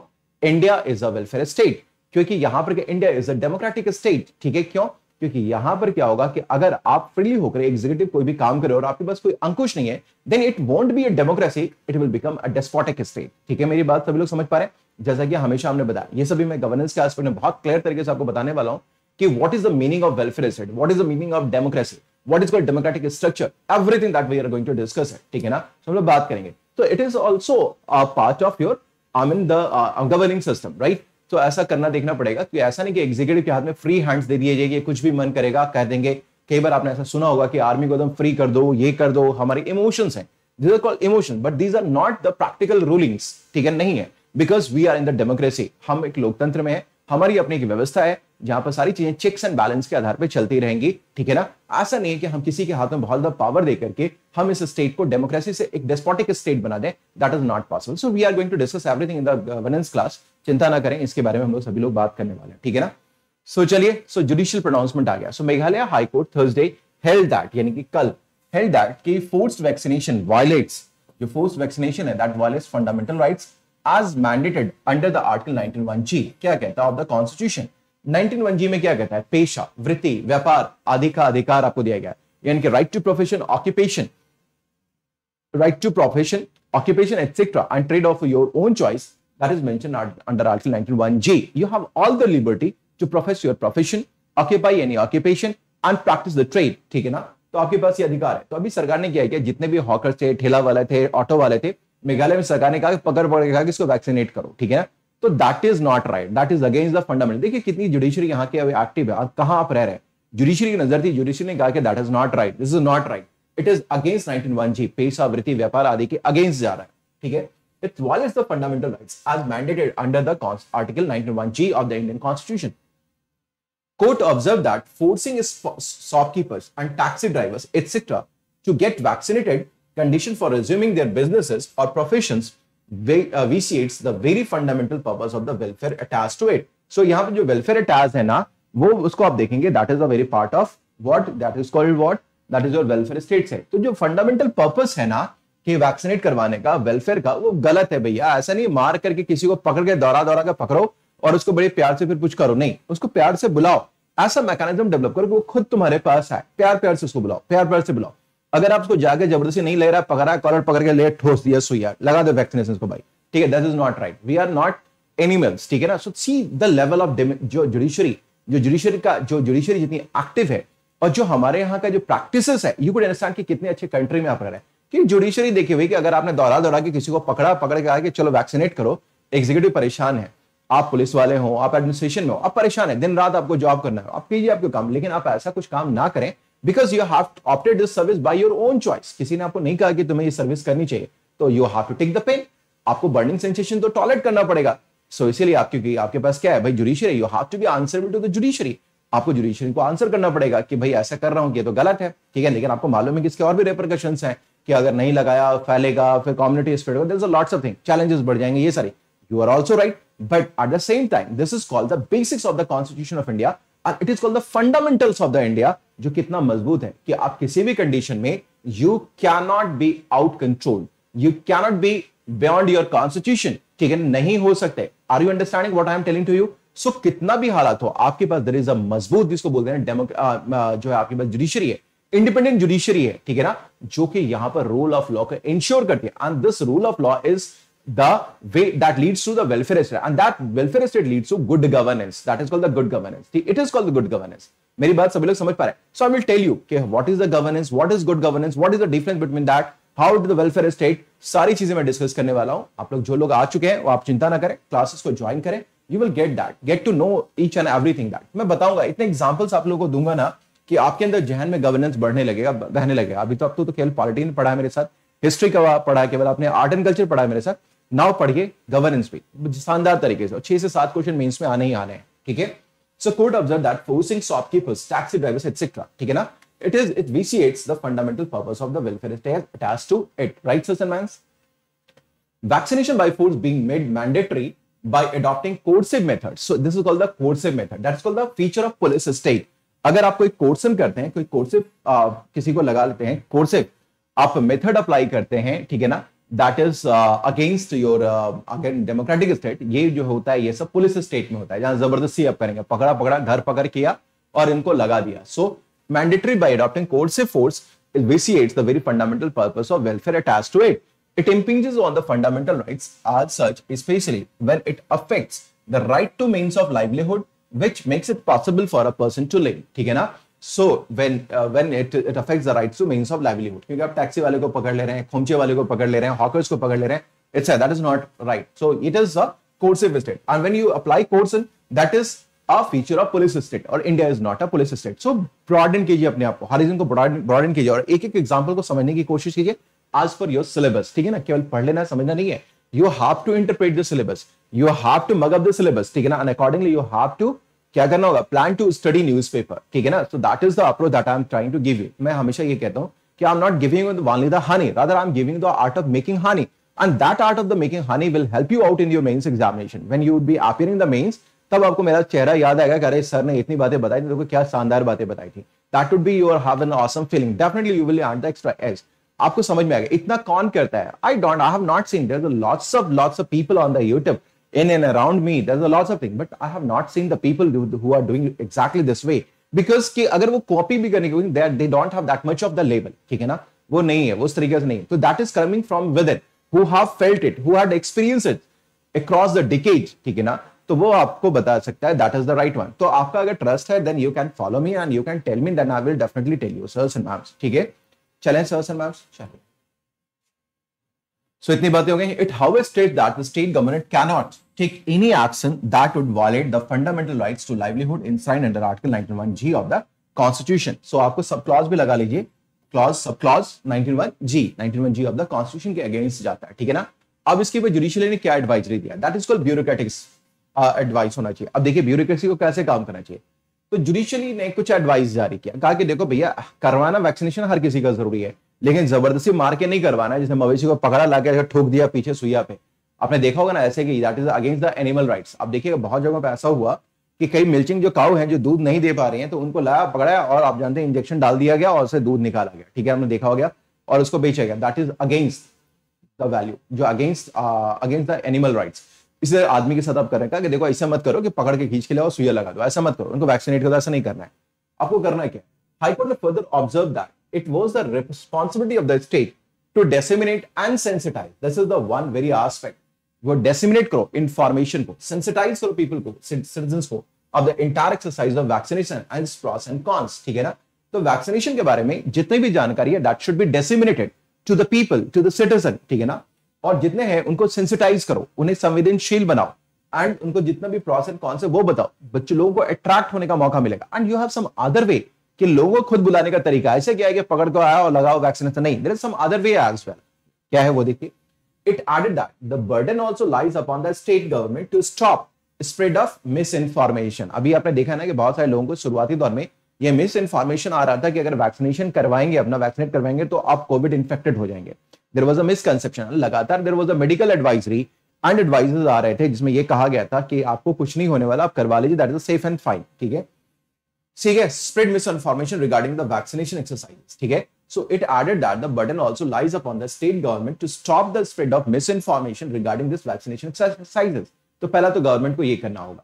India is a welfare state क्योंकि यहां पर India is a democratic state ठीक है क्यों क्योंकि यहां पर क्या होगा कि अगर आप फ्रीली होकर एग्जीक्यूटिव कोई भी काम करे और आपके पास कोई अंकुश नहीं है then it won't be a democracy it will become a despotic state ठीक है मेरी बात सभी लोग समझ पा रहे हैं जैसा कि हमेशा हमने बताया ये सभी मैं गवर्नेंस के आसपास में बहुत क्लियर तरीके से आपको बताने वाला हूं कि what is the meaning of welfare state what is the meaning of democracy what is call democratic structure everything that we are going to discuss है ठीक है ना तो हम लोग बात करेंगे तो it is also part of your I mean the governing system right तो ऐसा करना देखना पड़ेगा क्योंकि ऐसा नहीं कि एग्जीक्यूटिव के हाथ में फ्री हैंड्स दे दिए जाएगी कुछ भी मन करेगा कह देंगे कई बार आपने ऐसा सुना होगा कि आर्मी को एकदम फ्री कर दो ये कर दो हमारे इमोशंस हैं this are called emotion but these are not the practical rulings ठीक है नहीं है because we are in the democracy हम एक लोकतंत्र में है हमारी अपनी एक व्यवस्था है जहां पर सारी चीजें चेक्स एंड बैलेंस के आधार पर चलती रहेंगी ठीक है ना ऐसा नहीं है कि हम किसी के हाथ में बहुत ज्यादा पावर देकर के हम इस स्टेट को डेमोक्रेसी से एक डेस्पोटिक स्टेट बना दें that is not possible so we are going to discuss everything in the governance class चिंता ना करें इसके बारे में हम लोग सभी लोग बात करने वाले हैं ठीक है ना सो चलिए सो जुडिशियल प्रोनाउंसमेंट आ गया so Meghalaya high court Thursday held that यानी कि कल हेल्ड दैट की फोर्स वैक्सीनेशन वायलेट्स जो फोर्स वैक्सीनेशन है that violates fundamental rights as mandated under the article 191G, क्या कहता है ऑफ द कॉन्स्टिट्यूशन 19 1G में क्या कहता है पेशा वृत्ति व्यापार आदि का अधिकार आपको दिया गया यानी कि right to profession occupation right to profession occupation etcetera and trade of your own choice that is mention under article 191G you have all the liberty to profess your profession occupy any occupation and practice the trade ठीक है ना तो आपके पास ये अधिकार है तो अभी सरकार ने क्या किया जितने भी हॉकर थे ठेला वाले थे ऑटो वाले थे मेघालय में सरकार ने कहा पकड़ पकड़ के कि इसको वैक्सीनेट करो ठीक है ना तो that is not right that is against the fundamental देखिए कितनी जुडिशरी यहां के अभी एक्टिव है कहां आप रह रहे हैं जुडिशरी की नजर थी जुडिशरी ने कहा कि that is not right this is not right it is against nineteen one G पेशा वृत्ति व्यापार आदि के अगेंस्ट जा रहा है ठीक है it wall is the fundamental right as mandated under the article nineteen one G of the Indian constitution Court observed that forcing its shopkeepers and taxi drivers, etc., to get vaccinated, condition for resuming their businesses or professions, Uh, vitiates the very fundamental purpose of the welfare attached to it so यहाँ पे जो welfare attached है ना वो उसको आप देखेंगे that is the very part of what that is called what that is your welfare state है तो जो fundamental पर्पज है ना कि वैक्सीनेट करवाने का वेलफेयर का वो गलत है भैया ऐसा नहीं मार करके किसी को पकड़ के दौरा दौरा के पकड़ो और उसको बड़े प्यार से फिर कुछ करो नहीं उसको प्यार से बुलाओ ऐसा मैकेनिज्म डेवलप करो कि वो खुद तुम्हारे पास आए प्यार प्यार से उसको बुलाओ प्यार प्यार से बुलाओ अगर आप उसको जाके जबरदस्ती नहीं ले रहा पकड़ा कॉलर पकड़ के ले ठोस दिया सुइया लगा दो वैक्सीनेशन को भाई ठीक है that is not right we are not animals ठीक है ना so see the level of जो जुडिशरी जो जुडिशरी का जो जुडिशरी जितनी एक्टिव है और जो हमारे यहाँ का जो प्रैक्टिस है यू कुड अंडरस्टैंड कि कितने अच्छे कंट्री में आप रह रहे हैं कि जुडिशरी देखी हुई कि अगर आपने दौड़ा दौड़ा के कि किसी को पकड़ा पकड़ के आके चलो वैक्सीनेट करो एग्जीक्यूटिव परेशान है आप पुलिस वाले हो आप एडमिनिस्ट्रेशन में हो आप परेशान है दिन रात आपको जॉब करना है आप कीजिए आपको काम लेकिन आप ऐसा कुछ काम ना करें because you have opted this service by your own choice किसी ने आपको नहीं कहा कि तुम्हें ये सर्विस करनी चाहिए तो you have to take the pain आपको बर्निंग सेंसेशन तो टॉयलेट करना पड़ेगा सो so, इसीलिए आप क्योंकि आपके पास क्या है भाई judiciary you have to be answerable to the judiciary आपको जुडिशरी को आंसर करना पड़ेगा कि भाई ऐसा कर रहा हूं ये तो गलत है ठीक है लेकिन आपको मालूम है कि इसके और भी रेपरकशन है कि अगर नहीं लगाया फैलेगा फिर कम्युनिटी स्प्रेड होगा लॉट्स ऑफ थिंग चैलेंजेस बढ़ जाएंगे ये सारी you are also right but at the same time this is called the basics of the constitution of India it is called the fundamentals of the India जो कितना मजबूत है कि आप किसी भी कंडीशन में you can not be out control you can not be beyond your constitution ठीक है नहीं हो सकते are you understanding what I am telling to you so कितना भी हालात हो आपके पास दर इज अ मजबूत जिसको बोलते हैं जो है आपके पास जुडिशरी है इंडिपेंडेंट जुडिशरी है ठीक है ना जो कि यहां पर रूल ऑफ लॉ को इंश्योर करती है and this rule of law is the way that leads to the welfare state and that welfare state leads to good governance that is called the good governance it is called the good governance मेरी बात सभी लोग समझ पा रहे हैं so I will tell you कि what is the governance what is good governance what is the difference between that how do the welfare state सारी चीजें मैं डिस्कस करने वाला हूं आप लोग जो लोग आ चुके हैं वो आप चिंता ना करें क्लासेस को ज्वाइन करें you will get that get to know each and everything that मैं बताऊंगा इतने एग्जाम्पल्स आप लोगों को दूंगा ना कि आपके अंदर जहन में गवर्नेंस बढ़ने लगेगा बहने लगेगा अभी तो अब तो, तो केवल पॉलिटी ने पढ़ा मेरे साथ हिस्ट्री का पढ़ा केवल आपने आर्ट एंड कल्चर पढ़ा मेरे साथ नाउ पढ़िए गवर्नेंस भी शानदार तरीके से छह से सात क्वेश्चन मेंस में आने ही आने हैं ठीक है So court observed that forcing shopkeepers, taxi drivers, etc. ठीक है ना? It is it vitiates the fundamental purpose of the welfare state attached to it. Right, sirs and mans? Vaccination by force being made mandatory by adopting coercive method. So this is called the coercive method. That's called the feature of police state. अगर आप कोई coercive करते हैं कोई coercive किसी को लगा लेते हैं कोर्सिव आप मेथड अप्लाई करते हैं ठीक है ना that is against your again democratic state ये जो होता है ये सब पुलिस स्टेट में होता है जहां जबरदस्ती आप करेंगे पकड़ा पकड़ा घर पकड़ किया और इनको लगा दिया so mandatory by adopting courts a force it vitiates the very fundamental purpose of welfare attach to it it impinge on the fundamental right as such especially when it affects the right to means of livelihood which makes it possible for a person to live ठीक है ना so when when it it affect the right to means of livelihood क्योंकि आप taxi वाले को पकड़ ले रहे हैं खोमचे वाले को पकड़ ले रहे हैं हॉकर्स को पकड़ ले रहे हैं it's that is not right so it is a state and when you you course in that is a feature of police state और India is not a police state so broaden कीजिए अपने आप को हरिजन को broaden कीजिए और एक एक एग्जाम्पल को समझने की कोशिश कीजिए एज पर योर सिलेबस ठीक है ना केवल पढ़ लेना समझना नहीं है you have to interpret the syllabus you have to mug up the syllabus ठीक है ना and accordingly you have to क्या करना होगा प्लान टू स्टडी पेपर ठीक है ना so that is the approach that I am trying to give you मैं हमेशा ये कहता हूँ कि I am not giving only the honey rather I am giving the art of making honey and art of the making honey will help you out in your your mains examination when you would be appearing the mains तब आपको मेरा चेहरा याद आएगा कि अरे sir ने इतनी बातें बताई तो क्या शानदार बातें बताई थी that would be your have an awesome feeling definitely you will earn the extra edge आपको समझ में आएगा इतना कौन करता है I don't I have not seen there lots of lots of people on the YouTube in and around me there's a lots of things but i have not seen the people do, who are doing exactly this way because कि अगर वो कॉपी भी करने की दे they don't have that much of the label theek hai na wo nahi hai wo us tarike se तो that is coming from within who have felt it who had experience it across the decades ठीक है ना तो वो आपको बता सकता है that is the right one तो आपका अगर ट्रस्ट है then you can follow me and you can tell me then I will definitely tell you sirs and ma'ams ठीक है चलें सर्स एंड मैम्स चलें सो so, इतनी बातें हो गई it how state that the state government cannot take any action that would violate the fundamental rights to livelihood sign under article 91 G of the constitution so आपको sub clause भी लगा लीजिए clause sub clause 91 G 91 G of the constitution के against जाता है ठीक है ना अब इसके ऊपर जुडिशियरी ने क्या एडवाइजरी दिया that is called bureaucratics advice होना चाहिए अब देखिए ब्यूरोक्रेसी को कैसे काम करना चाहिए तो जुडिशियली ने कुछ एडवाइस जारी किया कहा कि देखो भैया करवाना वैक्सीनेशन हर किसी का जरूरी है लेकिन जबरदस्ती मार के नहीं करवाना है जिसने मवेशी को पकड़ा ला के ठोक दिया पीछे सुइया पे आपने देखा होगा ना ऐसे कि that is against the animal rights आप देखिएगा बहुत जगहों पर ऐसा हुआ कि कई मिल्चिंग जो काउ हैं जो दूध नहीं दे पा रहे हैं तो उनको लाया पकड़ा और आप जानते हैं इंजेक्शन डाल दिया गया और उसे दूध निकाला गया ठीक है हमने देखा हो गया और उसको बेचा गया that is against the value जो against against the animal rights इसे आदमी के साथ आप करें कि देखो ऐसा मत करो कि पकड़ के खींच के लाओ सुइया लगा दो ऐसा मत करो उनको वैक्सीनेट करो ऐसा नहीं करना है आपको करना है क्या हाईकोर्ट ने further observe that it was the responsibility of the state to disseminate and sensitize. This is the one very aspect. वो डेसिमिनेट करो इन्फॉर्मेशन को सेंसिटाइज करो पीपल को सिटीजन को of the entire exercise of vaccination and pros and cons ठीक है ना तो वैक्सीनेशन के बारे में जितनी भी जानकारी है that should be disseminated to the people to the citizen ठीक है ना और जितने हैं उनको सेंसिटाइज करो उन्हें संवेदनशील बनाओ एंड उनको जितना भी प्रॉस एंड कॉन्स है वो बताओ बच्चों लोगों को अट्रैक्ट होने का मौका मिलेगा and you have some other way कि लोगों को खुद बुलाने का तरीका ऐसे क्या है कि पकड़ को आया और लगाओ वैक्सीनेशन नहीं there is some other way as well क्या है वो देखिए it added the burden also lies upon the state government to stop spread of mis misinformation अभी आपने देखा ना कि बहुत सारे लोगों को शुरुआती दौर में ये मिस इन्फॉर्मेशन आ रहा था कि अगर वैक्सीनेशन करवाएंगे अपना वैक्सीनेट करवाएंगे तो आप कोविड इन्फेक्टेड हो जाएंगे देर वॉज अ मिसकनसेप्शन लगातार there was a medical advisory and advises आ रहे थे जिसमें यह कहा गया था कि आपको कुछ नहीं होने वाला आप करवा लीजिए that is safe and fine ठीक है ठीक है spread misinformation regarding the vaccination exercise ठीक है it added that the the burden lies upon the state government to stop the spread of misinformation regarding this vaccination exercises. तो पहला तो government को ये करना होगा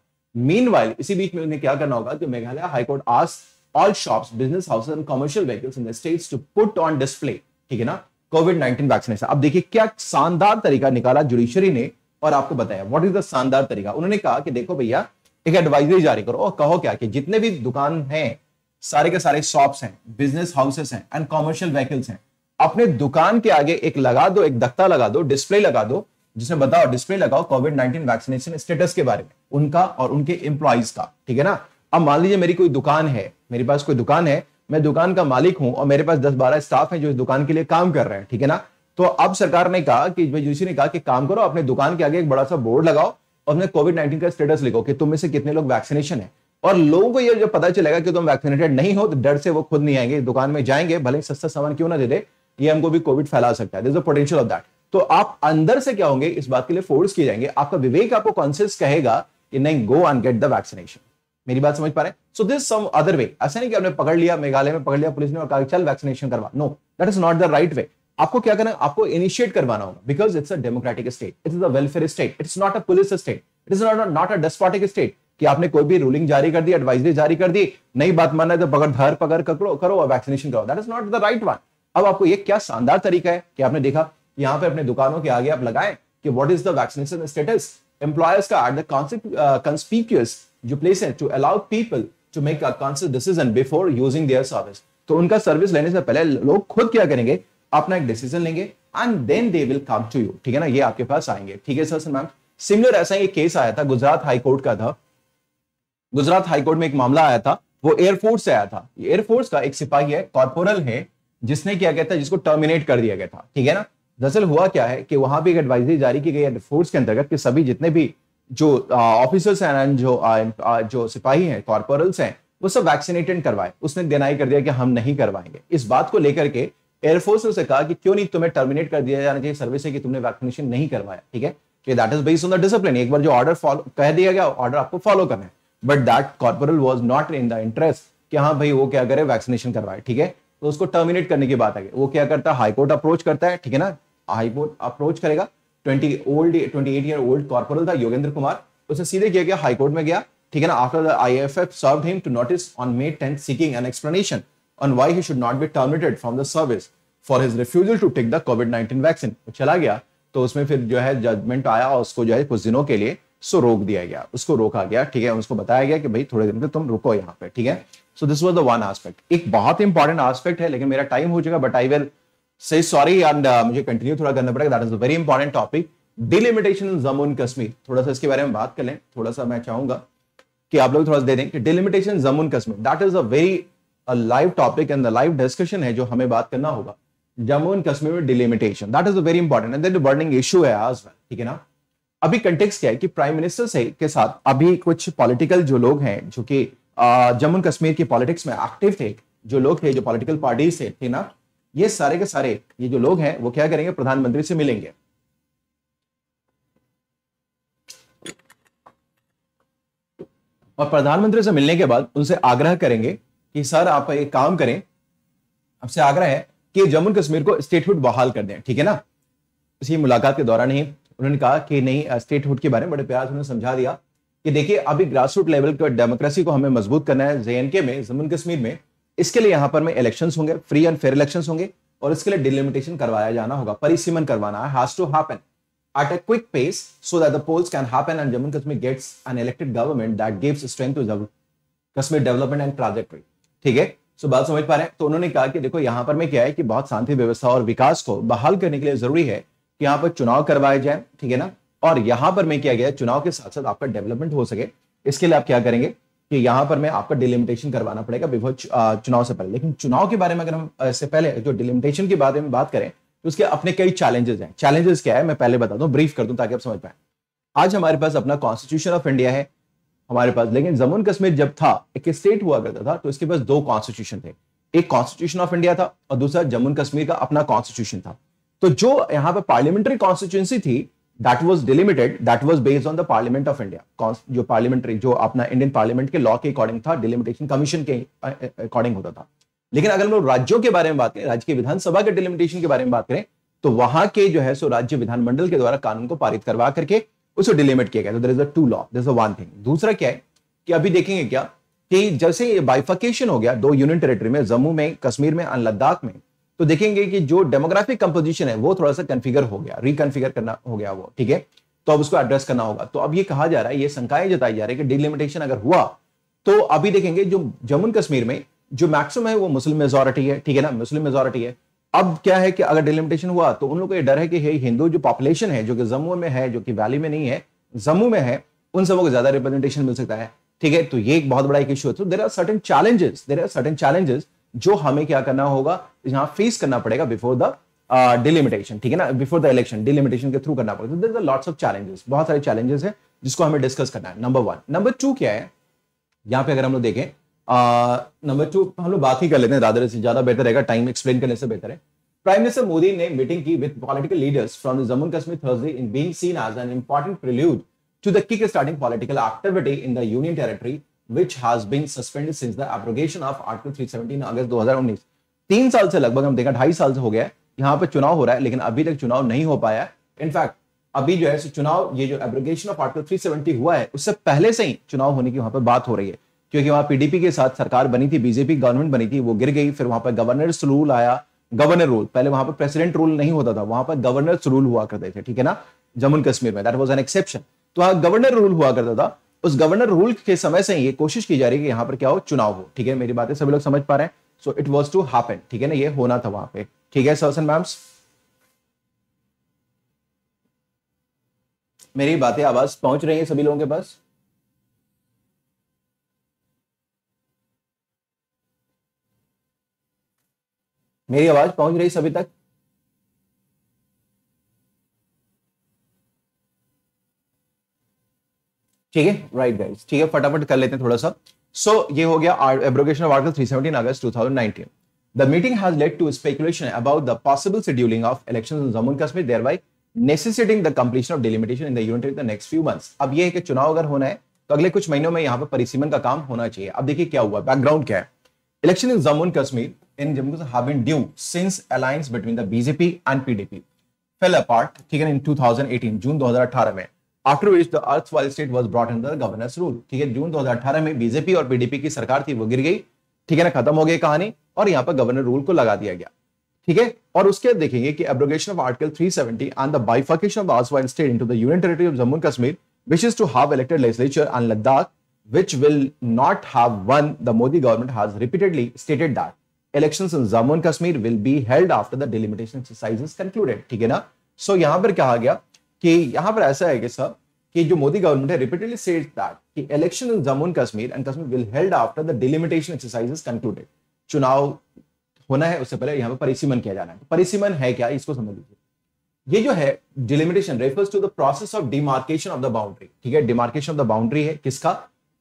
मीनवाइल इसी बीच में उन्हें क्या करना होगा कि मेघालय हाईकोर्ट आस all shops business houses and commercial vehicles in the states to put on display ठीक है ना कोविड 19 वैक्सीनेशन अब देखिए क्या शानदार तरीका निकाला जुडिशरी ने और आपको बताया व्हाट इज द शानदार तरीका उन्होंने कहा कि देखो भैया एक एडवाइजरी जारी करो और कहो क्या कि जितने भी दुकान हैं सारे के सारे शॉप्स हैं बिजनेस हाउसेस हैं एंड कॉमर्शियल व्हीकल्स हैं अपने दुकान के आगे एक लगा दो एक दख्ता लगा दो डिस्प्ले लगा दो जिसमें बताओ डिस्प्ले लगाओ कोविड नाइनटीन वैक्सीनेशन स्टेटस के बारे में उनका और उनके एम्प्लॉयज का ठीक है ना अब मान लीजिए मेरी कोई दुकान है मेरे पास कोई दुकान है मैं दुकान का मालिक हूं और मेरे पास दस बारह स्टाफ है जो इस दुकान के लिए काम कर रहे हैं ठीक है ना तो अब सरकार ने कहा कि ने कहा कि काम करो अपने दुकान के आगे एक बड़ा सा बोर्ड लगाओ और अपने कोविड नाइनटीन का स्टेटस लिखो कि तुम में से कितने लोग वैक्सीनेशन है और लोगों को ये जब पता चलेगा कि तुम वैक्सीनेटेड नहीं हो तो डर से वो खुद नहीं आएंगे दुकान में जाएंगे भले ही सस्ता सामान क्यों ना दे दे ये हमको भी कोविड फैला सकता है पोटेंशियल ऑफ दैट तो आप अंदर से क्या होंगे इस बात के लिए फोर्स किए जाएंगे आपका विवेक आपको कॉन्सियस कहेगा कि नहीं go and get the vaccination मेरी बात समझ पा रहे सो दिस सम अदर वे ऐसा नहीं कि हमने पकड़ लिया मेघालय में पकड़ लिया पुलिस ने और कहा चल वैक्सीनेशन करवा no that is not the right way आपको क्या करना है आपको इनिशिएट करवाना होगा because it's a democratic state it is a welfare state it's not a police state it is not not a despotic state कि आपने कोई भी रूलिंग जारी कर दी एडवाइजरी जारी कर दी नई बात मानना है तो पकड़ धर पकड़ करो करो और वैक्सीनेशन करो that is not the right one अब आपको ये क्या शानदार तरीका है कि आपने देखा कि यहाँ पे अपने दुकानों के आगे आप लगाए कि what is the vaccination status employers का एट द कंस्पीक्यूअस जो प्लेस है to allow people to make a conscious decision before using their service तो उनका सर्विस लेने से पहले लोग खुद क्या करेंगे अपना एक डिसीजन लेंगे and then they will come to you ठीक है ना ये आपके पास आएंगे ठीक है सर सर मैम सिमिलर ऐसा एक केस आया था गुजरात हाईकोर्ट का था गुजरात हाईकोर्ट में एक मामला आया था वो एयरफोर्स से आया था एयरफोर्स का एक सिपाही है कॉर्पोरल है जिसने क्या कहता है जिसको टर्मिनेट कर दिया गया था ठीक है ना दरअसल हुआ क्या है कि वहां भी एक एडवाइजरी जारी की गई है फोर्स के अंतर्गत कि सभी जितने भी जो ऑफिसर्स हैं जो आ, जो सिपाही हैं कॉर्पोरल्स हैं वो सब वैक्सीनेटेड करवाए उसने डिनाई कर दिया कि हम नहीं करवाएंगे इस बात को लेकर के एयरफोर्स ने उसे कहा कि क्यों नहीं तुम्हें टर्मिनेट कर दिया जाना चाहिए सर्विस से कि तुमने वैक्सीनेशन नहीं करवाया ठीक है कि that is based on the discipline एक बार जो ऑर्डर फॉलो कह दिया गया ऑर्डर आपको फॉलो करना है but that corporal was not in the interest कि हाँ भाई वो क्या करे वैक्सीनेशन करवाए ठीक है तो उसको टर्मिनेट करने की बात आ गई वो क्या करता है हाईकोर्ट अप्रोच करता है ठीक है ना हाईकोर्ट अप्रोच करेगा twenty old twenty eight year old corporal था योगेंद्र कुमार उसे सीधे किया गया हाईकोर्ट में गया ठीक है ना after the I F F serve him to notice on May tenth seeking an explanation on why he should not be terminated from the service for his refusal to take the कोविड-19 vaccine वो चला गया तो उसमें फिर जो है judgement आया और उसको जो है कुछ दिनों के लिए सो रोक दिया गया उसको रोका गया ठीक है उसको बताया गया कि भाई थोड़े दिन में तुम रुको यहाँ पे ठीक है so this was the one aspect एक बहुत इंपॉर्टेंट आस्पेक्ट है लेकिन मेरा टाइम हो चुका but I will say sorry and मुझे कंटिन्यू थोड़ा करना पड़ेगा that is a very important topic delimitation Jammu and Kashmir थोड़ा सा इसके बारे में बात कर लें थोड़ा सा मैं चाहूंगा कि आप लोग थोड़ा सा दे दें कि delimitation Jammu and Kashmir that is a very live topic and live discussion है जो हमें बात करना होगा जम्मू एंड कश्मीर में delimitation that is a very important and then burning issue है आज वेल ठीक है ना अभी कंटेक्स क्या है कि प्राइम मिनिस्टर से के साथ अभी कुछ पॉलिटिकल जो लोग हैं जो कि जम्मू एंड कश्मीर की पॉलिटिक्स में एक्टिव थे जो लोग थे जो पॉलिटिकल पार्टीज थे ठीक ना ये सारे के सारे ये जो लोग हैं वो क्या करेंगे प्रधानमंत्री से मिलेंगे और प्रधानमंत्री से मिलने के बाद उनसे आग्रह करेंगे कि सर आप एक काम करें आपसे आग्रह है कि जम्मू कश्मीर को स्टेटहुड बहाल कर दें ठीक है ना उसी मुलाकात के दौरान ही उन्होंने कहा कि नहीं स्टेटहुड के बारे में बड़े प्यार से उन्होंने समझा दिया कि देखिए अभी ग्रास रूट लेवल पर डेमोक्रेसी को हमें मजबूत करना है जे के में जम्मू कश्मीर में इसके लिए यहां पर में इलेक्शन होंगे फ्री एंड फेयर इलेक्शन होंगे और इसके लिए डिलिमिटेशन करवाया जाना होगा परिसीमन करवाना has to happen at a quick pace so that the polls can happen and Jammu Kashmir gets an elected government that gives strength to Jammu Kashmir development and and ठीक है सो बात समझ पा रहे हैं तो उन्होंने कहा कि देखो यहां पर मैं क्या है कि बहुत शांति व्यवस्था और विकास को बहाल करने के लिए जरूरी है कि यहाँ पर चुनाव करवाए जाए ठीक है ना और यहां पर मैं किया गया चुनाव के साथ साथ आपका डेवलपमेंट हो सके इसके लिए आप क्या करेंगे कि यहां पर मैं आपका डिलिमिटेशन करवाना पड़ेगा बिफोर चुनाव से पहले लेकिन चुनाव के बारे में अगर हम इससे पहले जो डिलिमिटेशन के बारे में बात करें तो उसके अपने कई चैलेंजेस हैं चैलेंजेस क्या है मैं पहले बता दूं ब्रीफ कर दूं ताकि आप समझ पाए आज हमारे पास अपना कॉन्स्टिट्यूशन ऑफ इंडिया है हमारे पास लेकिन जमुन कश्मीर जब था एक स्टेट हुआ करता था तो इसके पास दो कॉन्स्टिट्यूशन थे एक कॉन्स्टिट्यूशन ऑफ इंडिया था और दूसरा जम्मू कश्मीर का अपना कॉन्स्टिट्यूशन था तो जो यहाँ पे पार्लियामेंट्री कॉन्स्टिट्यूंसी थी that was delimited that was based on the parliament of India जो पार्लियामेंट्री जो अपना इंडियन पार्लियामेंट के लॉ के अकॉर्डिंग था डिलिमिटेशन कमीशन के अकॉर्डिंग होता था लेकिन अगर हम लोग राज्यों के बारे में बात करें राज्य के विधानसभा के डिलिमिटेशन के बारे में बात करें तो वहां के जो है सो राज्य विधानमंडल के द्वारा कानून को पारित करवा करके उसको डिलिमिट किया गया तो there is a two law there is a one thing दूसरा क्या है कि अभी देखेंगे क्या कि जैसे बाइफकेशन हो गया दो यूनियन टेरिटरी में जम्मू में कश्मीर में और लद्दाख में तो देखेंगे कि जो डेमोग्राफिक कंपोजिशन है वो थोड़ा सा कन्फिगर हो गया रिकनफिगर करना हो गया वो ठीक है तो अब उसको एड्रेस करना होगा तो अब ये कहा जा रहा है ये शंकाएं जताई जा रही है कि डिलिमिटेशन अगर हुआ तो अभी देखेंगे जो जम्मू कश्मीर में जो मैक्सिमम है वो मुस्लिम मेजोरिटी है ठीक है ना मुस्लिम मेजोरिटी है अब क्या है कि अगर डिलिमिटेशन हुआ तो उन लोगों को ये डर है कि हे हिंदू जो पॉपुलेशन है जो कि जम्मू में है जो कि वैली में नहीं है जम्मू में है उन सबों को ज्यादा रिप्रेजेंटेशन मिल सकता है ठीक है तो ये एक बहुत बड़ा एक इश्यू है तो there are certain challenges there are certain challenges जो हमें क्या करना होगा यहाँ फेस करना पड़ेगा बिफोर द डिलिमिटेशन ठीक है ना बिफोर द इलेक्शन डिलिमिटेशन के थ्रू करना पड़ेगा there are lots of challenges बहुत सारे चैलेंजेस है जिसको हमें डिस्कस करना है नंबर वन नंबर टू क्या है यहाँ पे अगर हम लोग देखें नंबर टू हम लोग बात ही कर लेते हैं दादर से ज्यादा बेहतर रहेगा टाइम एक्सप्लेन करने से बेहतर है प्राइम मिनिस्टर मोदी ने मीटिंग की with political leaders from Jammu Kashmir Thursday in being seen as an important prelude to the kick starting political activity in the union territory which has been suspended since the abrogation of article 317 अगस्त 2019 तीन साल से लगभग हम देखा ढाई साल से हो गया यहाँ पर चुनाव हो रहा है लेकिन अभी तक चुनाव नहीं हो पाया इनफैक्ट अभी जो है चुनाव ये जो एब्रोगेशन ऑफ आर्टिकल थ्री हुआ है उससे पहले से ही चुनाव होने की वहां पर बात हो रही है क्योंकि वहां पीडीपी के साथ सरकार बनी थी बीजेपी गवर्नमेंट बनी थी वो गिर गई फिर वहां पर गवर्नर्स रूल आया गवर्नर रूल पहले वहां पर प्रेसिडेंट रूल नहीं होता था वहां पर गवर्नर रूल हुआ करते थे ठीक है ना जम्मू कश्मीर में दैट वॉज एन एक्सेप्शन तो वहां गवर्नर रूल हुआ करता था उस गवर्नर रूल के समय से ये कोशिश की जा रही है कि यहां पर क्या हो चुनाव हो ठीक है मेरी बातें सभी लोग समझ पा रहे हैं so it was to happen ठीक है ना ये होना था वहां पे ठीक है सरसन मैम्स मेरी बातें आवाज पहुंच रही है सभी लोगों के पास मेरी आवाज पहुंच रही सभी तक ठीक है राइट गाइस ठीक है फटाफट कर लेते हैं थोड़ा सा सो so, ये हो गया एब्रोगेशन ऑफ आर्टिकल 317 अगस्त 2019 the meeting has led to speculation about the possible scheduling of elections in Jammu and Kashmir, thereby necessitating the completion of delimitation in the unit in the next few months. अब ये है कि चुनाव अगर होना है तो अगले कुछ महीनों में यहाँ पर परिसीमन का काम होना चाहिए अब देखिए क्या हुआ बैकग्राउंड क्या है election in Jammu and Kashmir in Jammu Kashmir have been due since alliance between the BJP and PDP fell apart ठीक है in 2018 जून 2018 में after which the erstwhile state was brought in the governance rule ठीक है जून 2018 में BJP और PDP की सरकार थी वो गिर गई ठीक है ना खत्म हो गई कहानी और यहाँ पर गवर्नर रूल को लगा दिया गया ठीक है और उसके बाद देखेंगे कि abrogation of article 370 and the bifurcation of erstwhile state into the union territory of Jammu Kashmir which is to have elected legislature and Ladakh, which will not have one, the Modi government has repeatedly stated that elections in Jammu and Kashmir will be held after the delimitation exercise is concluded. ठीक है ना सो so, यहाँ पर कहा गया कि यहाँ पर ऐसा है कि सर कि जो मोदी गवर्नमेंट है रिपीटेडली सेड दैट कि election in Jammu and Kashmir and Kashmir will held after the delimitation exercise is concluded चुनाव होना है उससे पहले यहाँ पर परिसीमन किया जाना है परिसीमन है क्या इसको समझ लीजिए ये जो है delimitation refers to the process of demarcation of the boundary ठीक है डिमार्केशन ऑफ द बाउंड्री है किसका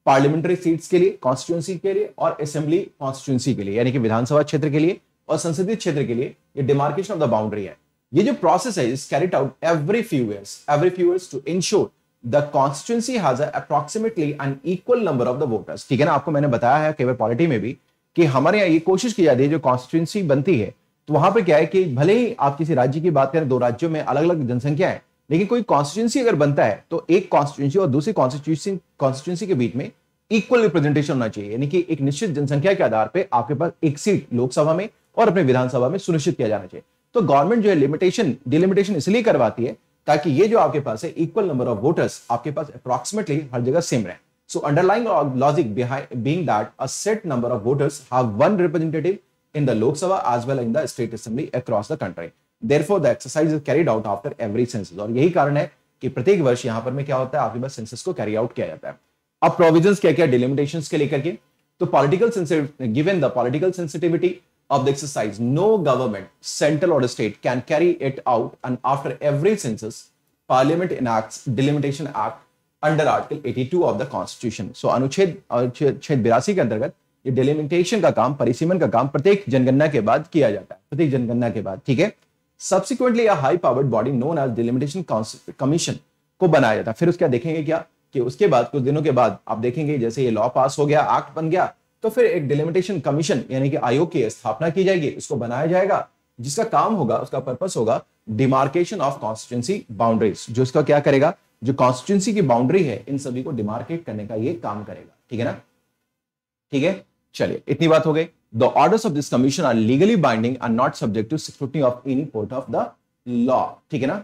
पार्लियामेंट्री सीट्स के लिए कॉन्स्टिट्यूंसी के लिए और असेंबली कॉन्स्टिट्यूंसी के लिए यानी कि विधानसभा क्षेत्र के लिए और संसदीय क्षेत्र के लिए ये डिमार्केशन ऑफ द बाउंड्री है ये जो प्रोसेस है is carried out every few years every few years to ensure the constituency has approximately an equal number of the voters ठीक है ना आपको मैंने बताया है केवल पॉलिटी में भी कि हमारे यहाँ ये कोशिश की जाती है जो कॉन्स्टिट्यूंसी बनती है तो वहां पर क्या है कि भले ही आप किसी राज्य की बात करें दो राज्यों में अलग अलग जनसंख्या है लेकिन कोई कॉन्स्टिट्यूंसी अगर बनता है तो एक कॉन्स्टिट्यूंसी और दूसरी कॉन्स्टिट्यूंसी कॉन्स्टिट्यूंसी के बीच में इक्वल रिप्रेजेंटेशन होना चाहिए यानी कि एक निश्चित जनसंख्या के आधार पर आपके पास एक सीट लोकसभा में और अपने विधानसभा में सुनिश्चित किया जाना चाहिए तो गवर्नमेंट जो है लिमिटेशन डिलिमिटेशन इसलिए करवाती है ताकि ये जो आपके पास है इक्वल नंबर ऑफ वोटर्स आपके पास अप्रोक्सिमेटली हर जगह सेम रहे so underline logic behind that a set number of voters have one representative in the Lok Sabha as well in the state assembly across the country across the country. Therefore, the exercise is carried out after और यही कारण है कि प्रत्येक वर्ष यहां पर में क्या होता है आपके पास सेंसस को कैरी आउट किया जाता है अब प्रोविजन क्या क्या डिलिमिटेशन के लेकर के तो political given the political sensitivity of the exercise no government central और state can carry it out and after every census parliament in act delimitation act under article 82 of the Constitution. So अनुच्छेद अनुच्छेद बिरासी के अंतर्गत ये delimitation का काम परिसीमन का काम प्रत्येक जनगणना के बाद किया जाता है प्रत्येक जनगणना के बाद ठीक है subsequently high powered body known as delimitation commission को बनाया जाता है फिर उसके देखेंगे क्या कि उसके बाद कुछ दिनों के बाद आप देखेंगे जैसे ये लॉ पास हो गया एक्ट बन गया तो फिर एक डिलिमिटेशन कमीशन यानी कि आयोग की स्थापना की जाएगी उसको बनाया जाएगा जिसका काम होगा उसका पर्पस होगा डिमार्केशन ऑफ कॉन्स्टिट्यूंसी बाउंड्रीज जो इसका क्या करेगा जो कॉन्स्टिट्यूंसी की बाउंड्री है इन सभी को डिमार्केट करने का ये काम करेगा ठीक है ना ठीक है चलिए इतनी बात हो गई the orders of this commission are legally binding are not subject to security of any court of the law ठीक है ना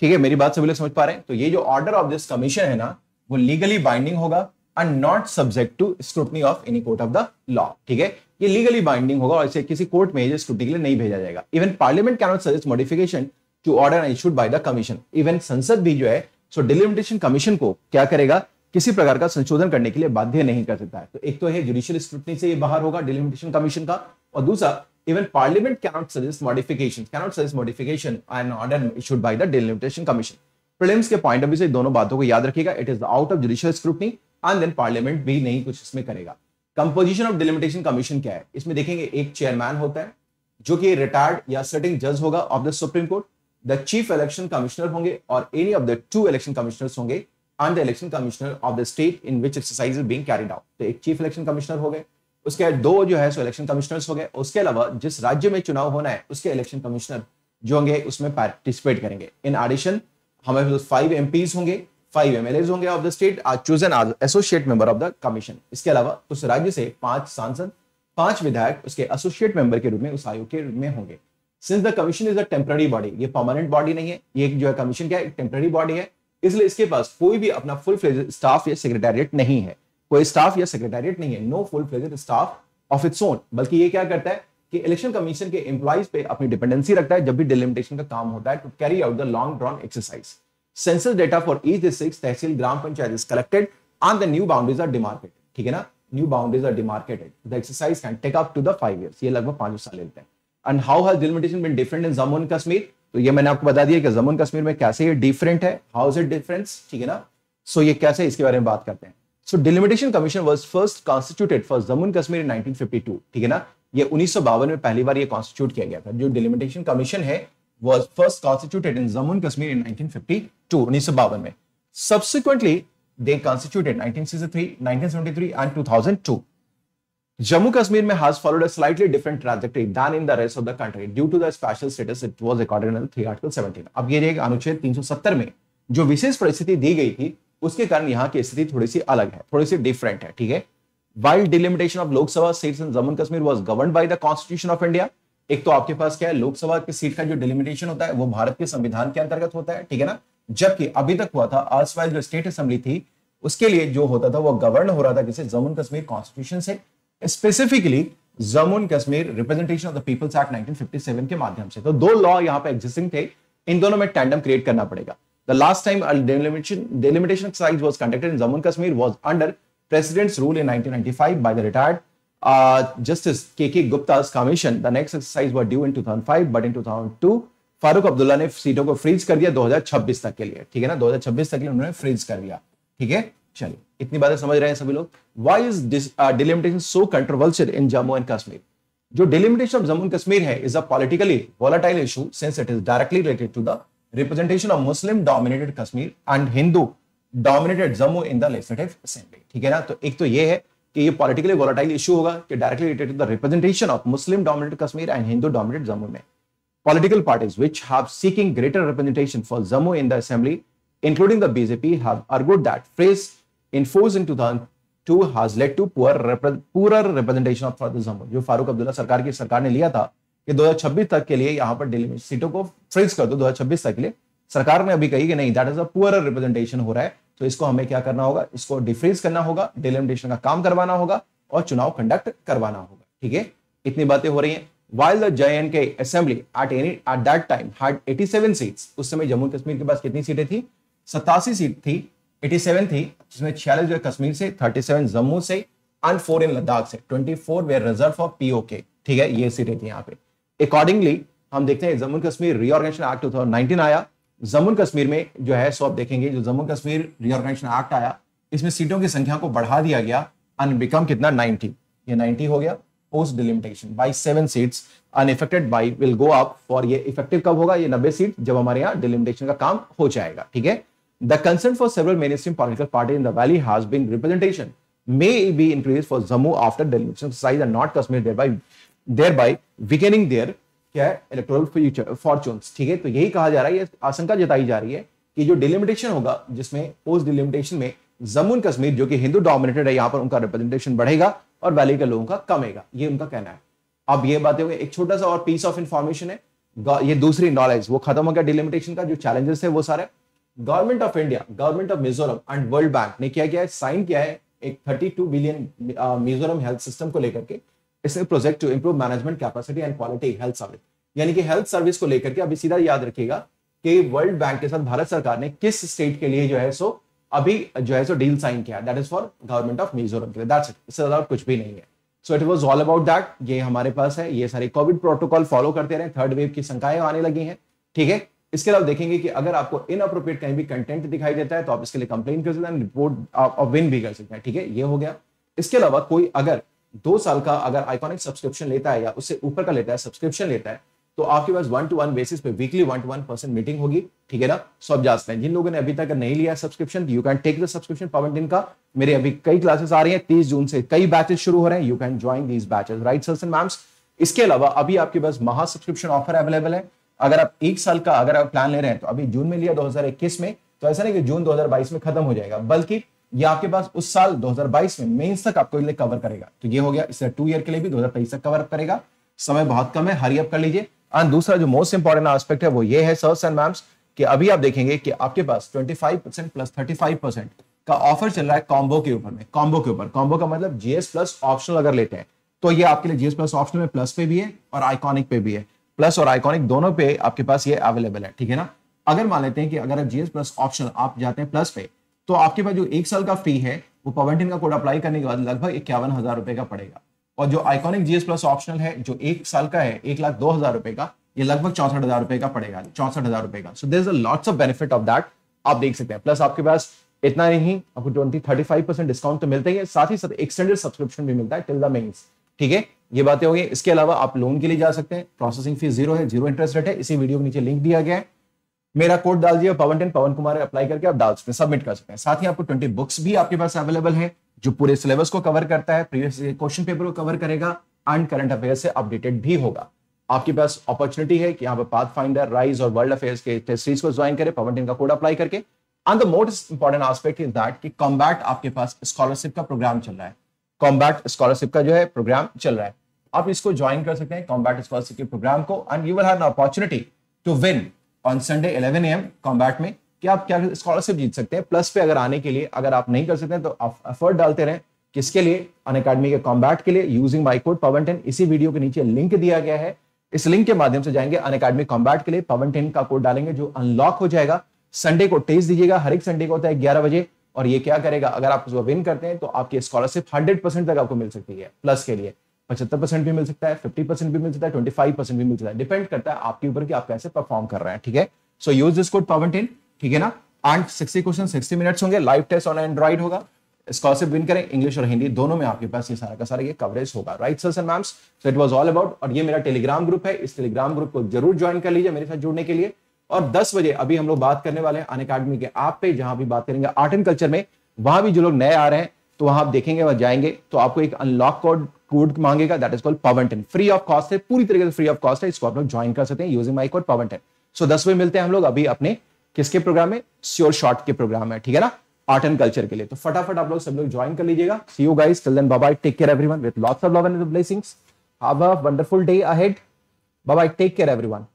ठीक है मेरी बात सभी लोग समझ पा रहे हैं तो ये जो ऑर्डर ऑफ दिस कमीशन है ना वो लीगली बाइंडिंग होगा and not subject to scrutiny of any court of the law ठीक है ये लीगली बाइंडिंग होगा और इसे किसी कोर्ट में स्क्रूटनी के लिए नहीं भेजा जाएगा even parliament not suggest modification to order issued by the commission even संसद भी जो है सो डिलिमिटेशन कमीशन को क्या करेगा किसी प्रकार का संशोधन करने के लिए बाध्य नहीं कर सकता है तो एक तो है जुडिशियल स्क्रूटनी से ये बाहर होगा डिलिमिटेशन कमीशन का और दूसरा even parliament cannot suggest modifications cannot suggest modification and order issued by the delimitation commission prelims के पॉइंट ऑफ व्यू से दोनों बातों को याद रखिएगा it is out of judicial scrutiny and then parliament भी नहीं कुछ इसमें करेगा कंपोजिशन ऑफ डिलिमिटेशन कमीशन क्या है इसमें देखेंगे एक चेयरमैन होता है जो कि रिटायर्ड या सिटिंग जज होगा of the supreme court the chief election commissioner होंगे और any of the two election commissioners होंगे and the election commissioner of the state in which exercise is being carried out तो एक चीफ इलेक्शन कमिश्नर हो गए उसके बाद दो जो है सो इलेक्शन कमिश्नर्स हो गए उसके अलावा जिस राज्य में चुनाव होना है उसके इलेक्शन कमिश्नर जो होंगे उसमें पार्टिसिपेट करेंगे इन एडिशन हमारे पास फाइव एम होंगे फाइव एम होंगे of the state are chosen associate member of the commission इसके अलावा उस राज्य से पांच सांसद पांच विधायक उसके एसोसिएट मेंबर के रूप में उस आयोग के रूप में होंगे since the commission is a temporary body ये परमानेंट बॉडी नहीं है ये जो है कमीशन क्या है टेम्पररी बॉडी है इसलिए इसके पास कोई भी अपना फुल फ्लेज स्टाफ या सेक्रेटेरिएट नहीं है कोई स्टाफ या सेक्रेटेरिएट नहीं है no full fledged staff of its own बल्कि ये क्या करता है कि इलेक्शन कमीशन के एम्प्लॉज पे अपनी डिपेंडेंसी रखता है जब भी डिलिमिटेशन का काम होता है to carry out the long drawn exercise census data for each districts tehsil gram panchayat is collected on the new boundaries are demarcated ठीक है ना new boundaries are demarcated the exercise can take up to the five years ये लगभग पांच साल लेते हैं and how has delimitation been different in Jammu and Kashmir तो ये मैंने आपको बता दिया कि जम्मू कश्मीर में कैसे ये डिफरेंट है हाउ इज इट डिफरेंस ठीक है ना सो so ये कैसे इसके बारे में बात करते हैं so delimitation commission was first constituted for Jammu Kashmir in 1952 ठीक है ना ये उन्नीस में पहली बार ये कॉन्स्टिट्यूट किया गया था जो डिलिमिटेशन कमीशन है was first constituted in Jammu Kashmir in 1952 उन्नीस में subsequently they constituted nineteen and two Jammu Kashmir may has followed a slightly different trajectory than in the rest of the country due to the special status it was accorded in 3 Article 17. अब ये अनुच्छेद 370 में जो विशेष परिस्थिति दी गई थी उसके कारण यहाँ की स्थिति थोड़ी सी अलग है थोड़ी सी डिफरेंट है ठीक है while delimitation of Lok Sabha seats in Jammu Kashmir was governed by the constitution of India एक तो आपके पास क्या है लोकसभा की सीट का जो डिलिमिटेशन होता है वो भारत के संविधान के अंतर्गत होता है ठीक है ना जबकि अभी तक हुआ था आज वाइल जो स्टेट असेंबली थी उसके लिए जो होता था वो गवर्न हो रहा था किसी जम्मू कश्मीर कॉन्स्टिट्यूशन से specifically Jammu Kashmir representation of the people's act 1957 के माध्यम से तो दो लॉ यहाँ पे एग्जिस्टिंग थे इन दोनों में टैंडम क्रिएट करना पड़ेगा The last time a delimitation, delimitation exercise was conducted in Jammu and Kashmir was under President's rule in 1995 by the retired uh, Justice K.K. Gupta's commission. The next exercise was due in 2005, but in 2002 Farooq Abdullah ने सीटों को freeze कर दिया 2026 तक के लिए ठीक है ना 2026 तक के लिए उन्होंने फ्रीज कर दिया ठीक है चलिए इतनी बातें समझ रहे हैं सभी लोग why is delimitation so controversial in Jammu and Kashmir जो delimitation of Jammu and Kashmir है is a politically volatile issue since it is directly related to the representation of Muslim dominated Kashmir and Hindu dominated Jammu in the legislative assembly ठीक है ना तो एक तो ये है कि ये पॉलिटिकली वोलाटाइल इशू होगा कि directly related to the representation of Muslim dominated Kashmir and Hindu dominated Jammu में political parties which have seeking greater representation for Jammu in the assembly, including the BJP, have argued that phrase enforced in 2002 has led to poor poorer representation of for the Jammu. जो फारूक अब्दुल्ला सरकार की सरकार ने लिया था कि 2026 तक के लिए यहां पर दिल्ली में सीटों को फ्रिक्स कर दो 2026 तक के लिए सरकार ने अभी कही कि नहीं that is a poor representation हो रहा है तो इसको हमें क्या करना होगा इसको डिफ्रीज करना होगा डिलिमिटेशन का काम करवाना होगा और चुनाव कंडक्ट करवाना होगा ठीक है इतनी बातें हो रही हैं एंड के assembly at any at that time had eighty seven seat उस समय जम्मू कश्मीर के पास कितनी सीटें थी सतासी सीट थी एटी सेवन थी जिसमें छियालीस जो कश्मीर से थर्टी सेवन जम्मू से एंड फोर इन लद्दाख से twenty four were reserve for POK ठीक है ये सीटें थी यहाँ पे अकॉर्डिंगली हम देखते हैं जम्मू कश्मीर रीऑर्गेनाइजेशन एक्ट 2019 आया जम्मू कश्मीर में जो है सो आप देखेंगे जो जम्मू कश्मीर रीऑर्गेनाइजेशन एक्ट आया इसमें सीटों की संख्या को बढ़ा दिया गया एंड बिकम कितना 90 ये 90 हो गया post delimitation by seven seats unaffected by will go up for ये इफेक्टिव कब होगा ये नब्बे सीट जब हमारे यहाँ डिलिमिटेशन का काम हो जाएगा ठीक है the concern for several main stream political party in the valley has been representation may be increased for Jammu after delimitation exercise and not Kashmir, thereby thereby weakening their क्या है electoral future fortunes ठीक है तो यही कहा जा रहा है आशंका जताई जा रही है कि जो डिलिमिटेशन होगा जिसमें पोस्ट डिलिमिटेशन में जम्मू कश्मीर जो कि हिंदू डोमिनेटेड है यहां पर उनका रिप्रेजेंटेशन बढ़ेगा और वैली के लोगों का कमेगा ये उनका कहना है अब ये बातें हुई एक छोटा सा और पीस ऑफ इंफॉर्मेशन है ये दूसरी नॉलेज वो खत्म हो गया डिलिमिटेशन का जो चैलेंजेस है वो सारे government of India government of Mizoram and world bank ने क्या किया है साइन किया है एक 32 बिलियन मिजोरम हेल्थ सिस्टम को लेकर के इसमें project to improve management capacity and quality health service यानी कि हेल्थ सर्विस को लेकर के अभी सीधा याद रखिएगा कि वर्ल्ड बैंक के साथ भारत सरकार ने किस स्टेट के लिए जो है सो अभी जो है सो डील साइन किया that is for government of Mizoram के लिए दैट्स इट इससे ज्यादा कुछ भी नहीं है so it was all about that ये हमारे पास है ये सारे कोविड प्रोटोकॉल फॉलो करते रहे थर्ड वेव की शंकाएं आने लगी हैं ठीक है इसके अलावा देखेंगे कि अगर आपको इन अप्रोप्रिएट कहीं भी कंटेंट दिखाई देता है तो आप इसके लिए कंप्लेन कर सकते हैं रिपोर्ट आप विन भी कर सकते हैं ठीक है ये हो गया इसके अलावा कोई अगर दो साल का अगर आइकॉनिक सब्सक्रिप्शन लेता है या उससे ऊपर का लेता है सब्सक्रिप्शन लेता है तो आपके पास वन टू वन बेसिस पे weekly one to one percent meeting होगी ठीक है ना सब जा सकते हैं जिन लोगों ने अभी तक नहीं लिया subscription you can take the subscription Pawan दिन का मेरे अभी कई क्लासेस आ रही है तीस जून से कई बैचेस शुरू हो रहे हैं you can join these batches right sir and ma'ams इसके अलावा अभी आपके पास महा सब्सक्रिप्शन ऑफर अवेलेबल है अगर आप एक साल का अगर आप प्लान ले रहे हैं तो अभी जून में लिया दो में तो ऐसा नहीं कि जून 2022 में खत्म हो जाएगा बल्कि ये आपके पास उस साल 2022 में मेंस तक आपको लिए कवर करेगा तो ये हो गया इससे टू ईयर के लिए भी 2023 तक कवर करेगा समय बहुत कम है हरी अप कर लीजिए एंड दूसरा जो मोस्ट इंपॉर्टेंट आस्पेक्ट है वो ये है सर्स एंड मैम्स कि अभी आप देखेंगे कि आपके पास 25 परसेंट प्लस थर्टी का ऑफर चल रहा है कॉम्बो के ऊपर में कॉम्बो के ऊपर कॉम्बो का मतलब जीएस प्लस ऑप्शनल अगर लेते हैं तो ये आपके लिए जीएस प्लस ऑप्शनल में प्लस पे भी है और आइकॉनिक पे भी है प्लस और आइकॉनिक दोनों पे आपके पास ये अवेलेबल है ठीक है ना अगर मान लेते हैं कि अगर आप जीएस प्लस ऑप्शन आप जाते हैं प्लस पे तो आपके पास जो एक साल का फी है वो पवेंटिन का कोड अप्लाई करने के बाद लगभग इक्यावन हजार रुपए का पड़ेगा और जो आइकॉनिक जीएस प्लस ऑप्शनल है जो एक साल का है एक लाख दो हजार रुपए का ये लगभग चौसठ हजार रुपए का पड़ेगा चौसठ हजार रुपए का so there lots of benefit of that आप देख सकते हैं प्लस आपके पास इतना नहीं आपको twenty thirty five percent discount तो मिलता ही है साथ ही साथ एक्सटेंडेड सब्सक्रिप्शन भी मिलता है टिल द मेन्स ठीक है ये बातें होगी इसके अलावा आप लोन के लिए जा सकते हैं प्रोसेसिंग फीस जीरो है जीरो इंटरेस्ट रेट है इसी वीडियो के नीचे लिंक दिया गया है मेरा कोड डाल दिया पवन टेन पवन कुमार अप्लाई करके आप डाल सकते हैं सबमिट कर सकते हैं साथ ही आपको ट्वेंटी बुक्स भी आपके पास अवेलेबल है जो पूरे सिलेबस को कवर करता है प्रीवियस क्वेश्चन पेपर को कवर करेगा एंड करंट अफेयर से अपडेटेड भी होगा आपके पास अपॉर्चुनिटी है कि यहाँ पर पाथ फाइंडर राइज और वर्ल्ड अफेयर्स के टेस्ट सीरीज को ज्वाइन करें पवन टेन का कोड अप्लाई करके and the most important aspect is that कि कॉम्बैट आपके पास स्कॉलरशिप का प्रोग्राम चल रहा है कॉम्बैट स्कॉलरशिप का जो है प्रोग्राम चल रहा है आप इसको ज्वाइन कर सकते हैं कॉम्बैट स्कॉलरशिप के प्रोग्राम को and you will have opportunity to win on Sunday 11 AM combat में कि आप क्या स्कॉलरशिप जीत सकते हैं प्लस पे अगर आने के लिए अगर आप नहीं कर सकते हैं तो आप एफर्ट डालते रहें किसके लिए अन अकेडमी के कॉम्बैट के लिए using my code Pawan ten इसी वीडियो के नीचे लिंक दिया गया है इस लिंक के माध्यम से जाएंगे अन अकेडमी कॉम्बैट के लिए पवन टेन का कोड डालेंगे जो अनलॉक हो जाएगा संडे को टेस्ट दीजिएगा हर एक संडे को होता है ग्यारह बजे और ये क्या करेगा अगर आप उसको विन करते हैं तो आपकी स्कॉलरशिप हंड्रेड परसेंट तक आपको मिल सकती है प्लस के लिए पचहत्तर परसेंट भी मिल सकता है फिफ्टी परसेंट भी मिल सकता है ट्वेंटी फाइव परसेंट भी मिल सकता है डिपेंड करता है आपके ऊपर कि आप कैसे परफॉर्म कर रहे हैं ठीक है so use this code Pawan ten ठीक है ना and sixty question sixty minutes होंगे लाइव टेस्ट ऑन एंड्रॉइड होगा स्कॉलरशिप विन करें इंग्लिश और हिंदी दोनों में आपके पास ये सारा का सारा ये कवरेज होगा right sir and ma'ams so it was all about और ये मेरा टेलीग्राम ग्रुप है इस टेलीग्राम ग्रुप को जरूर ज्वाइन कर लीजिए मेरे साथ जुड़ने के लिए और दस बजे अभी हम लोग बात करने वाले हैं अन के आप पे जहां भी बात करेंगे आर्ट एंड कल्चर में वहां भी जो लोग नए आ रहे हैं तो वहां आप देखेंगे वहां जाएंगे तो आपको एक अनलॉक कोड कोड मांगेगा that is called Pawan ten free of cost है पूरी तरीके से फ्री ऑफ कॉस्ट है इसको आप लोग ज्वाइन कर सकते हैं यूजिंग माई कोड पावनटेन सो दस बजे मिलते हैं हम लोग अभी अपने किसके प्रोग्राम में श्योर शॉर्ट के प्रोग्राम है ठीक है ना आर्ट एंड कल्चर के लिए तो फटाफट आप लोग सब लोग ज्वाइन कर लीजिएगा see you guys till then bye bye take care everyone with lots of love and blessings have a wonderful day ahead bye bye take care everyone